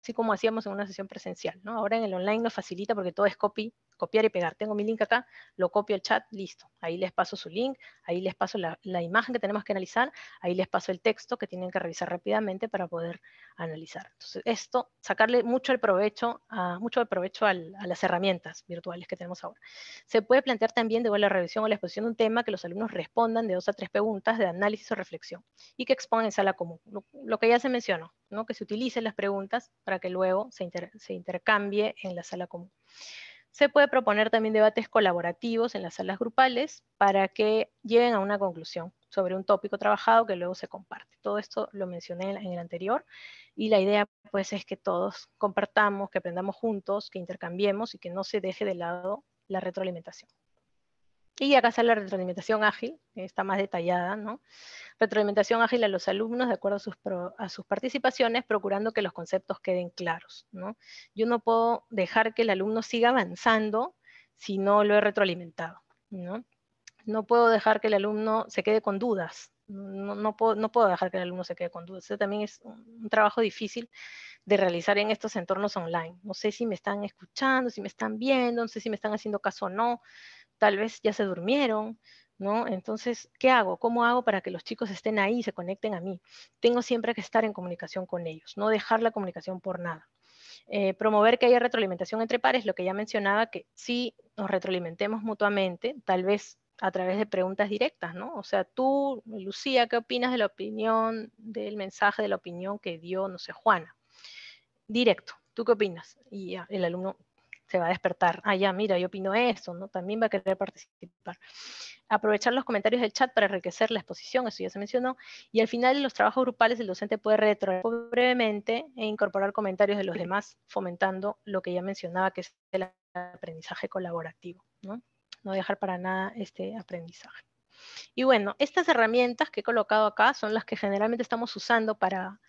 así como hacíamos en una sesión presencial, ¿no? Ahora en el online nos facilita porque todo es copy, copiar y pegar. Tengo mi link acá, lo copio al chat, listo. Ahí les paso su link, ahí les paso la, imagen que tenemos que analizar, ahí les paso el texto que tienen que revisar rápidamente para poder analizar. Entonces, esto, sacarle mucho el provecho, a, mucho el provecho a las herramientas virtuales que tenemos ahora. Se puede plantear también, de la revisión o la exposición de un tema, que los alumnos respondan de dos a tres preguntas de análisis o reflexión y que expongan en sala común, lo que ya se mencionó que se utilicen las preguntas para que luego se, se intercambie en la sala común. Se puede proponer también debates colaborativos en las salas grupales para que lleguen a una conclusión sobre un tópico trabajado que luego se comparte. Todo esto lo mencioné en el anterior y la idea pues es que todos compartamos, que aprendamos juntos, que intercambiemos y que no se deje de lado la retroalimentación. Y acá está la retroalimentación ágil, que está más detallada, ¿no? Retroalimentación ágil a los alumnos de acuerdo a sus, a sus participaciones, procurando que los conceptos queden claros, ¿no? Yo no puedo dejar que el alumno siga avanzando si no lo he retroalimentado, ¿no? No puedo dejar que el alumno se quede con dudas, no, puedo, no puedo dejar que el alumno se quede con dudas. Eso también es un trabajo difícil de realizar en estos entornos online. No sé si me están escuchando, si me están viendo, no sé si me están haciendo caso o no tal vez ya se durmieron, ¿no? Entonces, ¿qué hago? ¿Cómo hago para que los chicos estén ahí y se conecten a mí? Tengo siempre que estar en comunicación con ellos, no dejar la comunicación por nada. Eh, promover que haya retroalimentación entre pares, lo que ya mencionaba, que sí nos retroalimentemos mutuamente, tal vez a través de preguntas directas, ¿no? O sea, tú, Lucía, ¿qué opinas de la opinión, del mensaje, de la opinión que dio, no sé, Juana? Directo, ¿tú qué opinas? Y el alumno se va a despertar. Ah, ya, mira, yo opino eso, ¿no? También va a querer participar. Aprovechar los comentarios del chat para enriquecer la exposición, eso ya se mencionó. Y al final en los trabajos grupales, el docente puede retroceder brevemente e incorporar comentarios de los demás, fomentando lo que ya mencionaba, que es el aprendizaje colaborativo, ¿no? No dejar para nada este aprendizaje. Y bueno, estas herramientas que he colocado acá son las que generalmente estamos usando para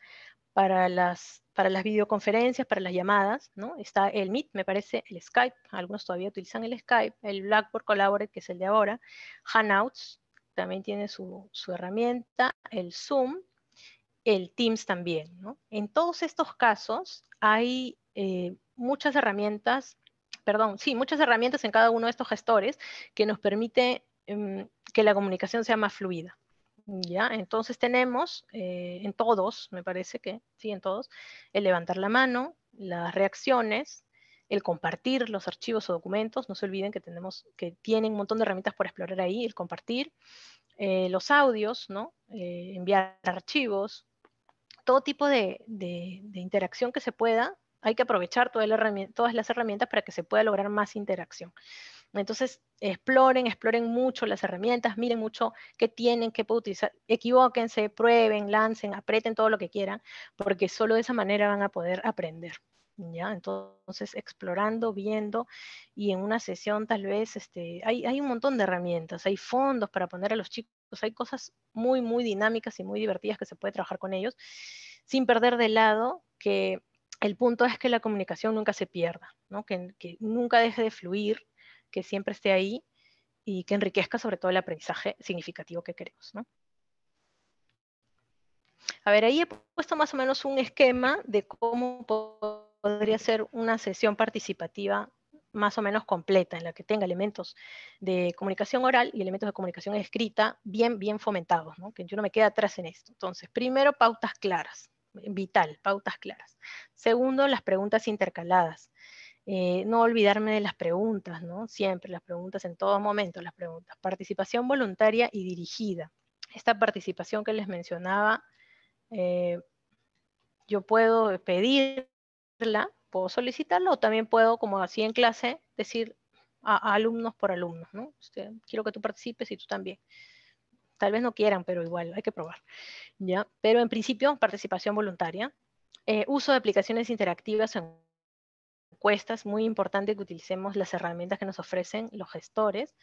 para las, para las videoconferencias, para las llamadas, ¿no? Está el Meet, me parece, el Skype, algunos todavía utilizan el Skype, el Blackboard Collaborate, que es el de ahora, Hangouts, también tiene su, herramienta, el Zoom, el Teams también, En todos estos casos hay eh, muchas herramientas, perdón, sí, muchas herramientas en cada uno de estos gestores que nos permite em, que la comunicación sea más fluida. Entonces tenemos eh, en todos, me parece que, sí, en todos, el levantar la mano, las reacciones, el compartir los archivos o documentos, no se olviden que, tenemos, que tienen un montón de herramientas por explorar ahí, el compartir, eh, los audios, ¿no? Eh, enviar archivos, todo tipo de, interacción que se pueda, hay que aprovechar todas las herramientas para que se pueda lograr más interacción. Entonces, exploren, exploren mucho las herramientas, miren mucho qué tienen, qué pueden utilizar, equivóquense, prueben, lancen, apreten todo lo que quieran, porque solo de esa manera van a poder aprender. ¿Ya? Entonces, explorando, viendo, y en una sesión tal vez este, hay, un montón de herramientas, hay fondos para poner a los chicos, hay cosas muy, muy dinámicas y muy divertidas que se puede trabajar con ellos, sin perder de lado que el punto es que la comunicación nunca se pierda, que nunca deje de fluir que siempre esté ahí y que enriquezca sobre todo el aprendizaje significativo que queremos. ¿no? A ver, ahí he puesto más o menos un esquema de cómo podría ser una sesión participativa más o menos completa, en la que tenga elementos de comunicación oral y elementos de comunicación escrita bien, bien fomentados, ¿no? que yo no me quede atrás en esto. Entonces, primero, pautas claras, vital, pautas claras. Segundo, las preguntas intercaladas. Eh, no olvidarme de las preguntas, ¿no? Siempre las preguntas, en todo momento, las preguntas. Participación voluntaria y dirigida. Esta participación que les mencionaba, eh, yo puedo pedirla, puedo solicitarla o también puedo, como así en clase, decir a, alumnos por alumnos, ¿no? Este, quiero que tú participes y tú también. Tal vez no quieran, pero igual hay que probar. ¿ya? Pero en principio, participación voluntaria. Eh, uso de aplicaciones interactivas en es muy importante que utilicemos las herramientas que nos ofrecen los gestores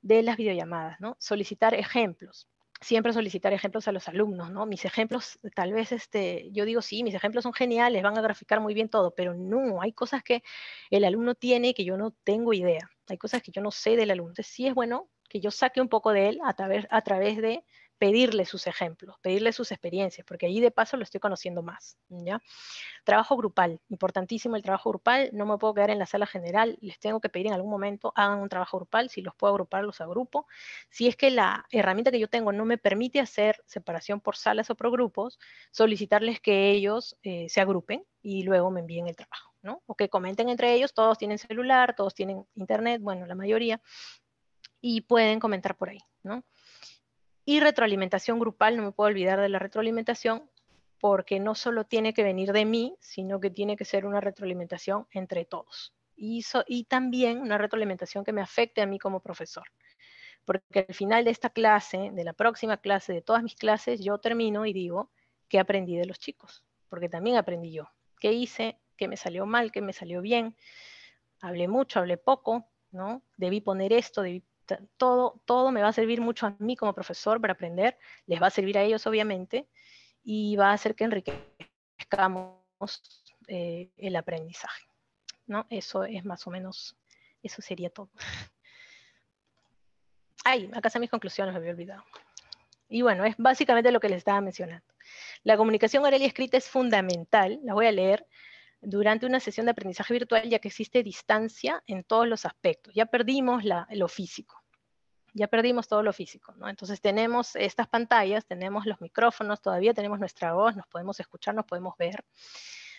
de las videollamadas, ¿no? Solicitar ejemplos, siempre solicitar ejemplos a los alumnos, ¿no? Mis ejemplos, tal vez, este, yo digo, sí, mis ejemplos son geniales, van a graficar muy bien todo, pero no, hay cosas que el alumno tiene que yo no tengo idea, hay cosas que yo no sé del alumno. Entonces, sí es bueno que yo saque un poco de él a través, a través de pedirle sus ejemplos, pedirles sus experiencias, porque ahí de paso lo estoy conociendo más. ¿ya? Trabajo grupal, importantísimo el trabajo grupal, no me puedo quedar en la sala general, les tengo que pedir en algún momento, hagan un trabajo grupal, si los puedo agrupar, los agrupo. Si es que la herramienta que yo tengo no me permite hacer separación por salas o por grupos, solicitarles que ellos eh, se agrupen y luego me envíen el trabajo. ¿no? O que comenten entre ellos, todos tienen celular, todos tienen internet, bueno, la mayoría, y pueden comentar por ahí, ¿no? Y retroalimentación grupal, no me puedo olvidar de la retroalimentación, porque no solo tiene que venir de mí, sino que tiene que ser una retroalimentación entre todos. Y, y también una retroalimentación que me afecte a mí como profesor. Porque al final de esta clase, de la próxima clase, de todas mis clases, yo termino y digo qué aprendí de los chicos, porque también aprendí yo. ¿Qué hice? ¿Qué me salió mal? ¿Qué me salió bien? Hablé mucho, hablé poco, ¿no? Debí poner esto, debí todo, todo me va a servir mucho a mí como profesor para aprender, les va a servir a ellos obviamente, y va a hacer que enriquezcamos eh, el aprendizaje. ¿no? Eso es más o menos, eso sería todo. Ay, acá están mis conclusiones, me había olvidado. Y bueno, es básicamente lo que les estaba mencionando. La comunicación oral y escrita es fundamental, la voy a leer, durante una sesión de aprendizaje virtual, ya que existe distancia en todos los aspectos. Ya perdimos lo físico, ya perdimos todo lo físico, Entonces tenemos estas pantallas, tenemos los micrófonos, todavía tenemos nuestra voz, nos podemos escuchar, nos podemos ver.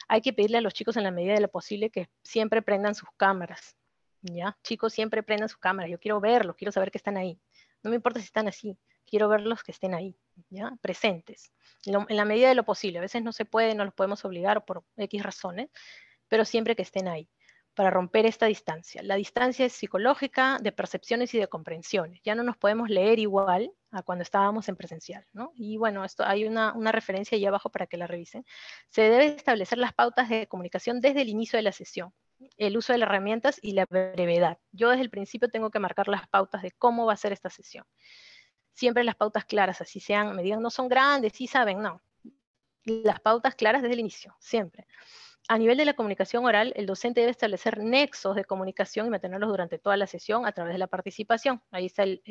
Hay que pedirle a los chicos en la medida de lo posible que siempre prendan sus cámaras, ¿ya? Chicos, siempre prendan sus cámaras, yo quiero verlos, quiero saber que están ahí. No me importa si están así, quiero verlos que estén ahí, ¿ya? presentes, en la medida de lo posible. A veces no se puede, no los podemos obligar por X razones, pero siempre que estén ahí para romper esta distancia. La distancia es psicológica, de percepciones y de comprensiones. Ya no nos podemos leer igual a cuando estábamos en presencial, ¿no? Y bueno, esto hay una, una referencia ahí abajo para que la revisen. Se deben establecer las pautas de comunicación desde el inicio de la sesión, el uso de las herramientas y la brevedad. Yo desde el principio tengo que marcar las pautas de cómo va a ser esta sesión siempre las pautas claras, así sean, me digan, no son grandes, sí saben, no. Las pautas claras desde el inicio, siempre. A nivel de la comunicación oral, el docente debe establecer nexos de comunicación y mantenerlos durante toda la sesión a través de la participación. Ahí está el,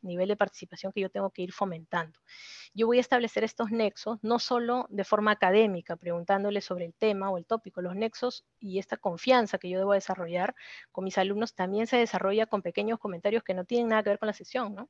nivel de participación que yo tengo que ir fomentando. Yo voy a establecer estos nexos no solo de forma académica, preguntándole sobre el tema o el tópico, los nexos y esta confianza que yo debo desarrollar con mis alumnos también se desarrolla con pequeños comentarios que no tienen nada que ver con la sesión, ¿no?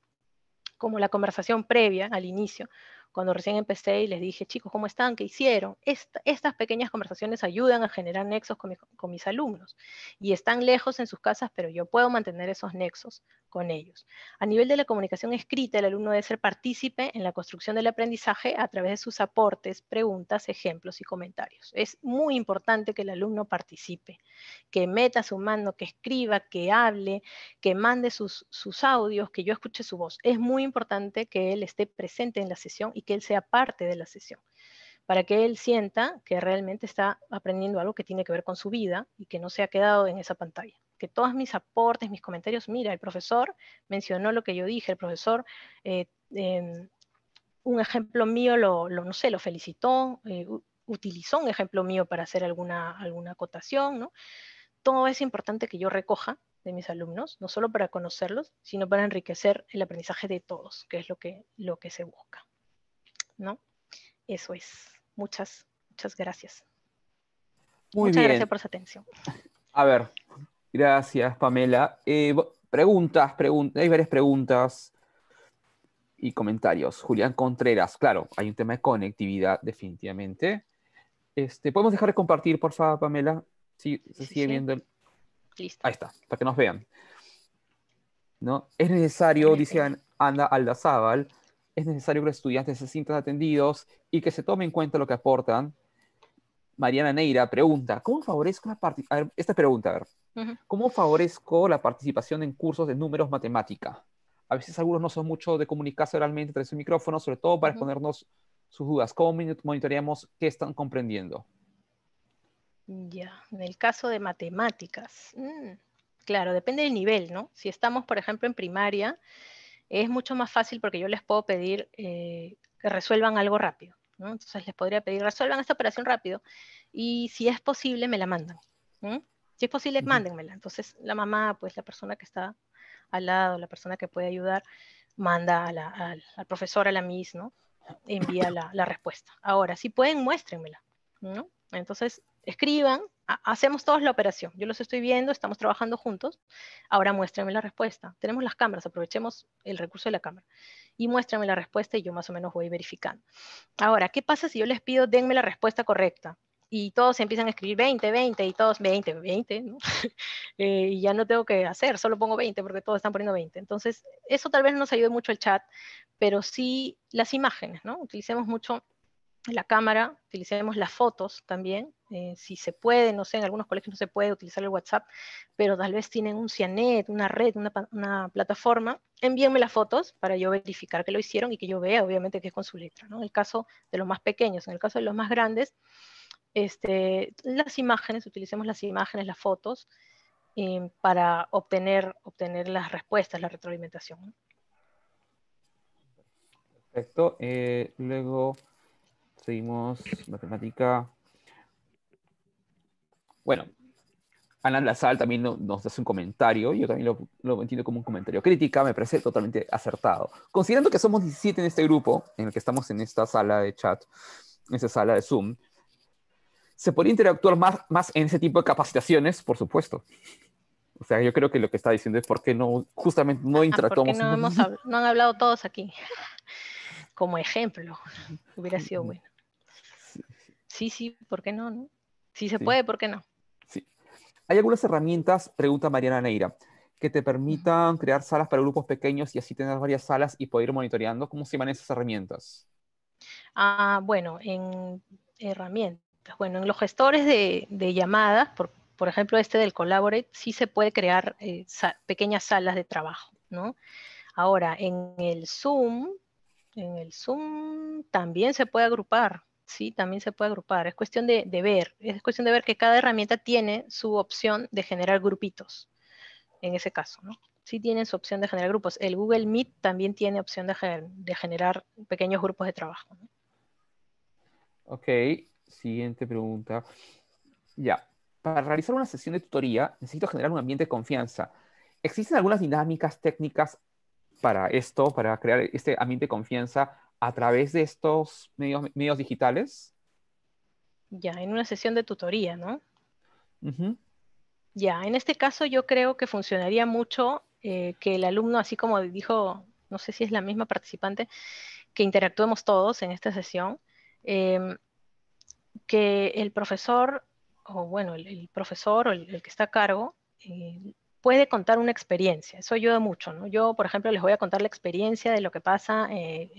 como la conversación previa al inicio, cuando recién empecé y les dije, chicos, ¿cómo están? ¿Qué hicieron? estas pequeñas conversaciones ayudan a generar nexos con, mis alumnos y están lejos en sus casas, pero yo puedo mantener esos nexos con ellos. A nivel de la comunicación escrita, el alumno debe ser partícipe en la construcción del aprendizaje a través de sus aportes, preguntas, ejemplos y comentarios. Es muy importante que el alumno participe, que meta su mano, que escriba, que hable, que mande sus, sus audios, que yo escuche su voz. Es muy importante que él esté presente en la sesión y que él sea parte de la sesión para que él sienta que realmente está aprendiendo algo que tiene que ver con su vida y que no se ha quedado en esa pantalla que todos mis aportes, mis comentarios, mira, el profesor mencionó lo que yo dije, el profesor, eh, em, un ejemplo mío lo, no sé, lo felicitó, eh, utilizó un ejemplo mío para hacer alguna, alguna acotación, ¿no? Todo es importante que yo recoja de mis alumnos, no solo para conocerlos, sino para enriquecer el aprendizaje de todos, que es lo que, lo que se busca. ¿No? Eso es. Muchas, muchas gracias. Muchas gracias por su atención. A ver, Gracias, Pamela. Eh, preguntas, hay varias preguntas y comentarios. Julián Contreras, claro, hay un tema de conectividad, definitivamente. Este, ¿Podemos dejar de compartir, por favor, Pamela? Sí, se sigue viendo. Listo. Ahí está, para que nos vean. ¿No? Es necesario, dice Ana Aldazábal, es necesario que los estudiantes se sientan atendidos y que se tome en cuenta lo que aportan. Mariana Neira pregunta, ¿cómo favorezco la participación? Esta pregunta, a ver, ¿Cómo favorezco la participación en cursos de números matemática? A veces algunos no son mucho de comunicarse oralmente tras su micrófono, sobre todo para exponernos sus dudas. ¿Cómo monitoreamos qué están comprendiendo? Ya, en el caso de matemáticas. Mm, claro, depende del nivel, ¿no? Si estamos, por ejemplo, en primaria, es mucho más fácil porque yo les puedo pedir eh, que resuelvan algo rápido. ¿no? Entonces les podría pedir, resuelvan esta operación rápido y si es posible me la mandan. ¿no? Si es posible, mándenmela. Entonces la mamá, pues la persona que está al lado, la persona que puede ayudar, manda al profesor, a la Miss, Envía la, respuesta. Ahora, si pueden, muéstrenmela, Entonces, escriban, hacemos todos la operación. Yo los estoy viendo, estamos trabajando juntos. Ahora muéstrenme la respuesta. Tenemos las cámaras, aprovechemos el recurso de la cámara. Y muéstrenme la respuesta y yo más o menos voy verificando. Ahora, ¿qué pasa si yo les pido denme la respuesta correcta? y todos empiezan a escribir 20, 20 y todos 20, 20, eh, y ya no tengo que hacer, solo pongo 20 porque todos están poniendo 20. Entonces, eso tal vez no nos ayude mucho el chat, pero sí las imágenes, ¿no? Utilicemos mucho la cámara, utilicemos las fotos también, eh, si se puede, no sé, en algunos colegios no se puede utilizar el WhatsApp, pero tal vez tienen un CIANET, una red, una, una, plataforma, envíenme las fotos para yo verificar que lo hicieron y que yo vea, obviamente, que es con su letra, ¿no? En el caso de los más pequeños, en el caso de los más grandes, este, las imágenes, utilicemos las imágenes, las fotos, em, para obtener, obtener las respuestas, la retroalimentación. Perfecto. Eh, luego seguimos matemática. Bueno, Ana Sal también nos hace un comentario, yo también lo, lo, entiendo como un comentario crítica, me parece totalmente acertado. Considerando que somos 17 en este grupo, en el que estamos en esta sala de chat, en esta sala de Zoom, se podría interactuar más, más en ese tipo de capacitaciones, por supuesto. O sea, yo creo que lo que está diciendo es por qué no, justamente no interactuamos. no, han hablado todos aquí. Como ejemplo, hubiera sido bueno. Sí, sí, ¿por qué no? Si se puede, ¿por qué no? Sí. Hay algunas herramientas, pregunta Mariana Neira, que te permitan crear salas para grupos pequeños y así tener varias salas y poder ir monitoreando. ¿Cómo se llaman esas herramientas? Ah, bueno, en herramientas bueno, en los gestores de, llamadas, por, ejemplo este del Collaborate, sí se puede crear eh, pequeñas salas de trabajo, ¿no? Ahora, en el Zoom, en el Zoom también se puede agrupar, sí, también se puede agrupar. Es cuestión de, ver, es cuestión de ver que cada herramienta tiene su opción de generar grupitos, en ese caso, ¿no? Sí tienen su opción de generar grupos. El Google Meet también tiene opción de, de generar pequeños grupos de trabajo. ¿no? Ok, siguiente pregunta. Ya, para realizar una sesión de tutoría necesito generar un ambiente de confianza. ¿Existen algunas dinámicas técnicas para esto, para crear este ambiente de confianza a través de estos medios, medios digitales? Ya, en una sesión de tutoría, ¿no? Ya, en este caso yo creo que funcionaría mucho eh, que el alumno, así como dijo, no sé si es la misma participante, que interactuemos todos en esta sesión. Eh, que el profesor, o bueno, el, profesor o el, que está a cargo, eh, puede contar una experiencia. Eso ayuda mucho, ¿no? Yo, por ejemplo, les voy a contar la experiencia de lo que pasa eh,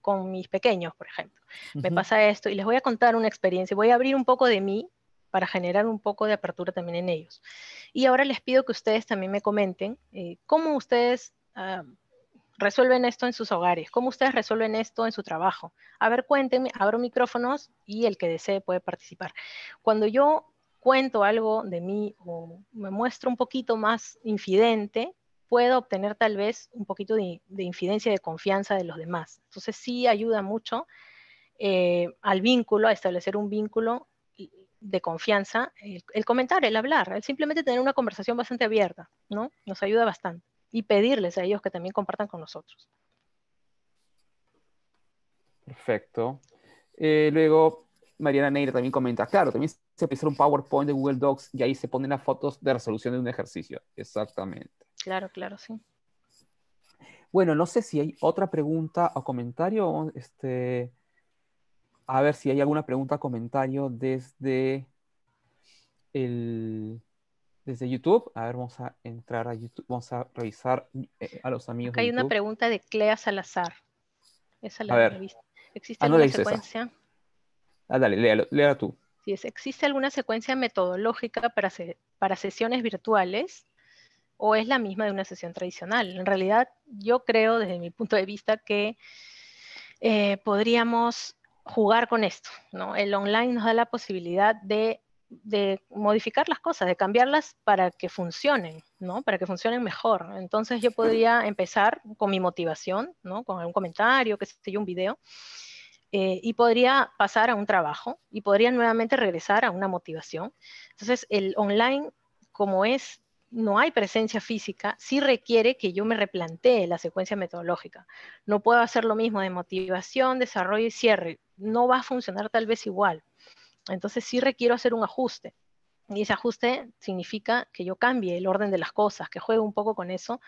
con mis pequeños, por ejemplo. Me pasa esto y les voy a contar una experiencia. Voy a abrir un poco de mí para generar un poco de apertura también en ellos. Y ahora les pido que ustedes también me comenten eh, cómo ustedes ah, resuelven esto en sus hogares? ¿Cómo ustedes resuelven esto en su trabajo? A ver, cuéntenme, abro micrófonos y el que desee puede participar. Cuando yo cuento algo de mí o me muestro un poquito más infidente, puedo obtener tal vez un poquito de, infidencia de confianza de los demás. Entonces sí ayuda mucho eh, al vínculo, a establecer un vínculo de confianza, el comentar, el hablar, el simplemente tener una conversación bastante abierta, ¿no? Nos ayuda bastante y pedirles a ellos que también compartan con nosotros. Perfecto. Eh, luego, Mariana Neira también comenta, claro, también se puede un PowerPoint de Google Docs y ahí se ponen las fotos de resolución de un ejercicio. Exactamente. Claro, claro, sí. Bueno, no sé si hay otra pregunta o comentario. Este, a ver si hay alguna pregunta o comentario desde el, desde YouTube. A ver, vamos a entrar a YouTube, vamos a revisar eh, a los amigos. hay una pregunta de Clea Salazar. Esa la ¿Existe ah, alguna secuencia? Ah, dale, léala tú. es, ¿Existe alguna secuencia metodológica para, para sesiones virtuales o es la misma de una sesión tradicional? En realidad, yo creo, desde mi punto de vista, que eh, podríamos jugar con esto. ¿no? El online nos da la posibilidad de de modificar las cosas, de cambiarlas para que funcionen, ¿no? Para que funcionen mejor. Entonces yo podría empezar con mi motivación, ¿no? Con algún comentario, que sé yo, un video, eh, y podría pasar a un trabajo y podría nuevamente regresar a una motivación. Entonces el online, como es, no hay presencia física, sí requiere que yo me replantee la secuencia metodológica. No puedo hacer lo mismo de motivación, desarrollo y cierre. No va a funcionar tal vez igual entonces sí requiero hacer un ajuste. Y ese ajuste significa que yo cambie el orden de las cosas, que juegue un poco con eso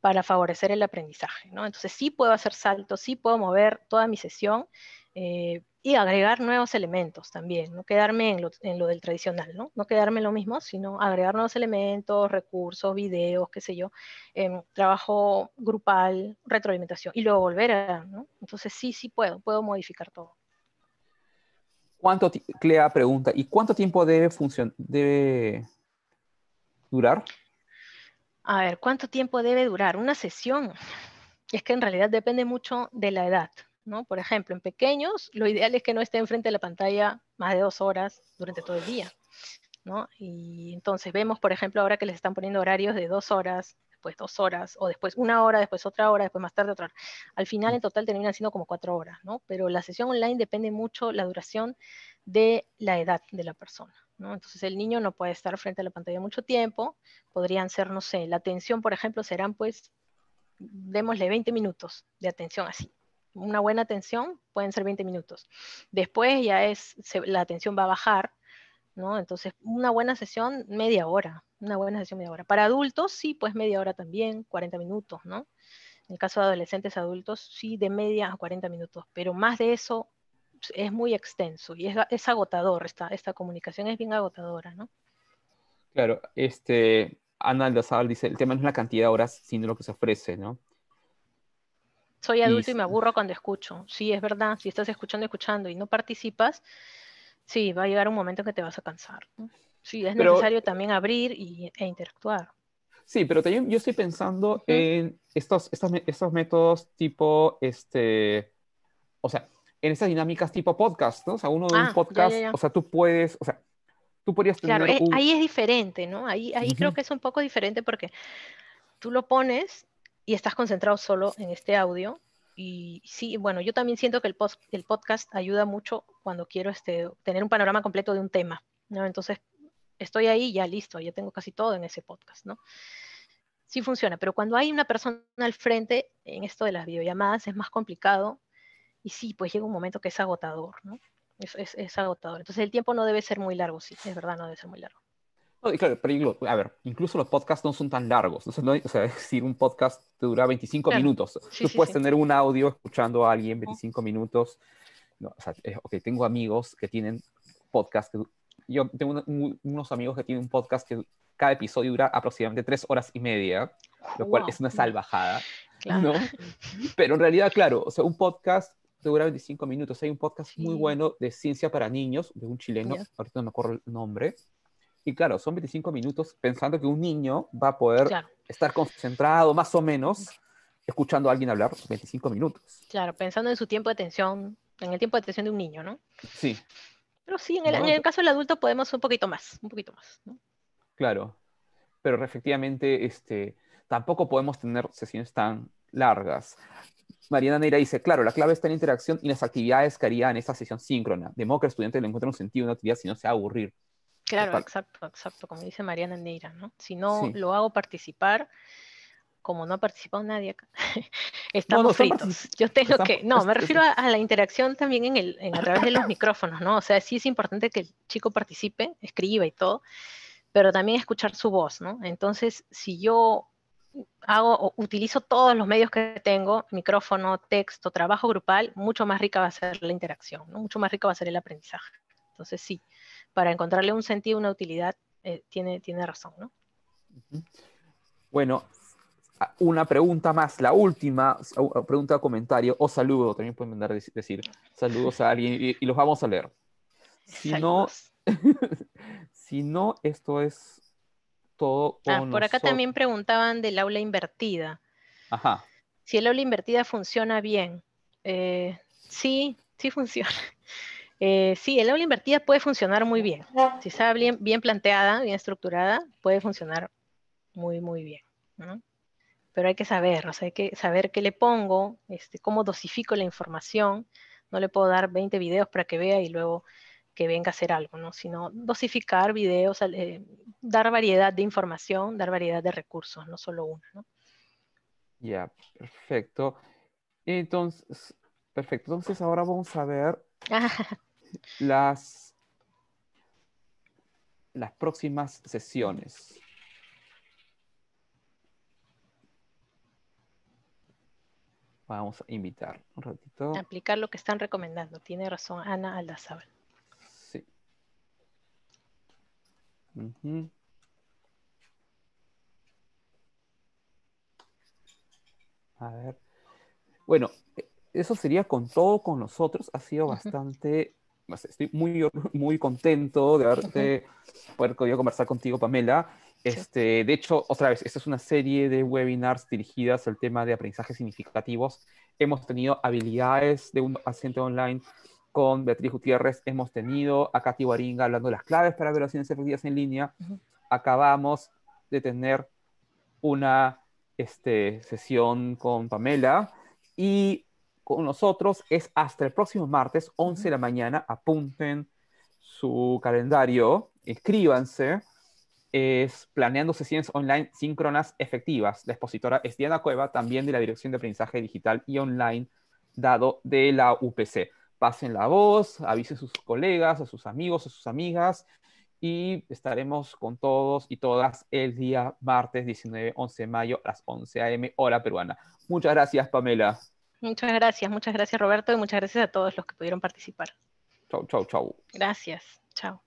para favorecer el aprendizaje. ¿no? Entonces sí puedo hacer saltos, sí puedo mover toda mi sesión eh, y agregar nuevos elementos también, no quedarme en lo, del tradicional, ¿no? quedarme lo mismo, sino agregar nuevos elementos, recursos, videos, qué sé yo, em, trabajo grupal, retroalimentación y luego volver a... ¿no? Entonces sí, sí puedo, puedo modificar todo. ¿Cuánto, Clea pregunta, ¿y cuánto tiempo debe, durar? A ver, ¿cuánto tiempo debe durar? Una sesión. Es que en realidad depende mucho de la edad, ¿no? Por ejemplo, en pequeños, lo ideal es que no esté enfrente de la pantalla más de dos horas durante todo el día, ¿no? Y entonces vemos, por ejemplo, ahora que les están poniendo horarios de dos horas, pues dos horas, o después una hora, después otra hora, después más tarde otra Al final, mm. en total, terminan siendo como cuatro horas, ¿no? Pero la sesión online depende mucho la duración de la edad de la persona. ¿No? Entonces el niño no puede estar frente a la pantalla mucho tiempo, podrían ser, no sé, la atención, por ejemplo, serán pues, démosle 20 minutos de atención así. Una buena atención pueden ser 20 minutos. Después ya es, la atención va a bajar ¿no? Entonces, una buena sesión, media hora, una buena sesión, media hora. Para adultos, sí, pues media hora también, 40 minutos, ¿no? En el caso de adolescentes, adultos, sí, de media a 40 minutos, pero más de eso es muy extenso y es, agotador, esta, esta comunicación es bien agotadora, ¿no? Claro, este, Ana Aldazar dice, el tema no es la cantidad de horas, sino lo que se ofrece, ¿no? Soy adulto y, y me aburro cuando escucho. Sí, es verdad, si estás escuchando, escuchando y no participas, Sí, va a llegar un momento que te vas a cansar. Sí, es necesario también abrir y, e interactuar. Sí, pero yo estoy pensando en estos, estos, estos, métodos tipo, este, o sea, en estas dinámicas tipo podcast, ¿no? O sea, uno de un ah, podcast, o sea, tú puedes, o sea, tú podrías tener Claro, eh, ahí es diferente, ¿no? Ahí, ahí creo que es un poco diferente porque tú lo pones y estás concentrado solo en este audio y sí, bueno, yo también siento que el, el podcast ayuda mucho cuando quiero este, tener un panorama completo de un tema, ¿no? Entonces, estoy ahí, ya listo, ya tengo casi todo en ese podcast, ¿no? Sí funciona, pero cuando hay una persona al frente en esto de las videollamadas es más complicado y sí, pues llega un momento que es agotador, ¿no? Es, es agotador. Entonces el tiempo no debe ser muy largo, sí, es verdad, no debe ser muy largo claro, pero a ver, incluso los podcasts no son tan largos. o sea, decir, un podcast te dura 25 minutos. Tú puedes tener un audio escuchando a alguien 25 minutos. o sea, eh, tengo amigos que tienen podcast. yo tengo unos amigos que tienen un podcast que cada episodio dura aproximadamente tres horas y media, lo cual es una salvajada. Claro. Pero en realidad, claro, o sea, un podcast dura 25 minutos. Hay un podcast muy bueno de ciencia para niños, de un chileno, ahorita no me acuerdo el nombre, y claro, son 25 minutos pensando que un niño va a poder estar concentrado más o menos escuchando a alguien hablar 25 minutos. Claro, pensando en su tiempo de atención, en el tiempo de atención de un niño, ¿no? Sí. Pero sí, en el, en caso del adulto podemos un poquito más, un poquito más, Claro, pero efectivamente este, tampoco podemos tener sesiones tan largas. Mariana Neira dice, claro, la clave está en la interacción y las actividades que haría en esta sesión síncrona, de que el estudiante le encuentra un sentido en una actividad si no se va aburrir. Claro, exacto, exacto, como dice Mariana Neira, ¿no? Si no lo hago participar, como no ha participado nadie acá, estamos fritos. Yo tengo que, no, me refiero a, la interacción también en el, en, a través de los micrófonos, ¿no? O sea, sí es importante que el chico participe, escriba y todo, pero también escuchar su voz, ¿no? Entonces, si yo hago utilizo todos los medios que tengo, micrófono, texto, trabajo grupal, mucho más rica va a ser la interacción, ¿no? Mucho más rica va a ser el aprendizaje. Entonces, sí para encontrarle un sentido, una utilidad, eh, tiene, tiene razón, ¿no? Bueno, una pregunta más, la última pregunta, comentario o saludo, también pueden mandar decir saludos a alguien y, los vamos a leer. Si no, si no, esto es todo. Ah, por acá también preguntaban del aula invertida. Ajá. Si el aula invertida funciona bien. Eh, sí, sí funciona. Eh, sí, el aula invertida puede funcionar muy bien. Si está bien, planteada, bien estructurada, puede funcionar muy, muy bien. Pero hay que saber, o sea, hay que saber qué le pongo, este, cómo dosifico la información. No le puedo dar 20 videos para que vea y luego que venga a hacer algo, ¿no? Sino dosificar videos, eh, dar variedad de información, dar variedad de recursos, no solo uno. Ya, perfecto. Entonces, perfecto. Entonces ahora vamos a ver las, las próximas sesiones. Vamos a invitar un ratito. Aplicar lo que están recomendando. Tiene razón Ana Aldazábal. Sí. A ver. Bueno, eso sería con todo con nosotros. Ha sido bastante, estoy muy, muy contento de haberte, podido conversar contigo, Pamela. Este, de hecho, otra vez, esta es una serie de webinars dirigidas al tema de aprendizajes significativos. Hemos tenido habilidades de un paciente online con Beatriz Gutiérrez, hemos tenido a Katy Waringa hablando de las claves para evaluaciones efectivas en línea. Acabamos de tener una este, sesión con Pamela y con nosotros es hasta el próximo martes, 11 de la mañana. Apunten su calendario, escríbanse. Es planeando sesiones online síncronas efectivas. La expositora es Diana Cueva, también de la Dirección de Aprendizaje Digital y Online, dado de la UPC. Pasen la voz, avisen a sus colegas, a sus amigos, a sus amigas, y estaremos con todos y todas el día martes 19, 11 de mayo a las 11 a.m. hora peruana. Muchas gracias, Pamela. Muchas gracias, muchas gracias Roberto y muchas gracias a todos los que pudieron participar. Chau, chau, chau. Gracias, chau.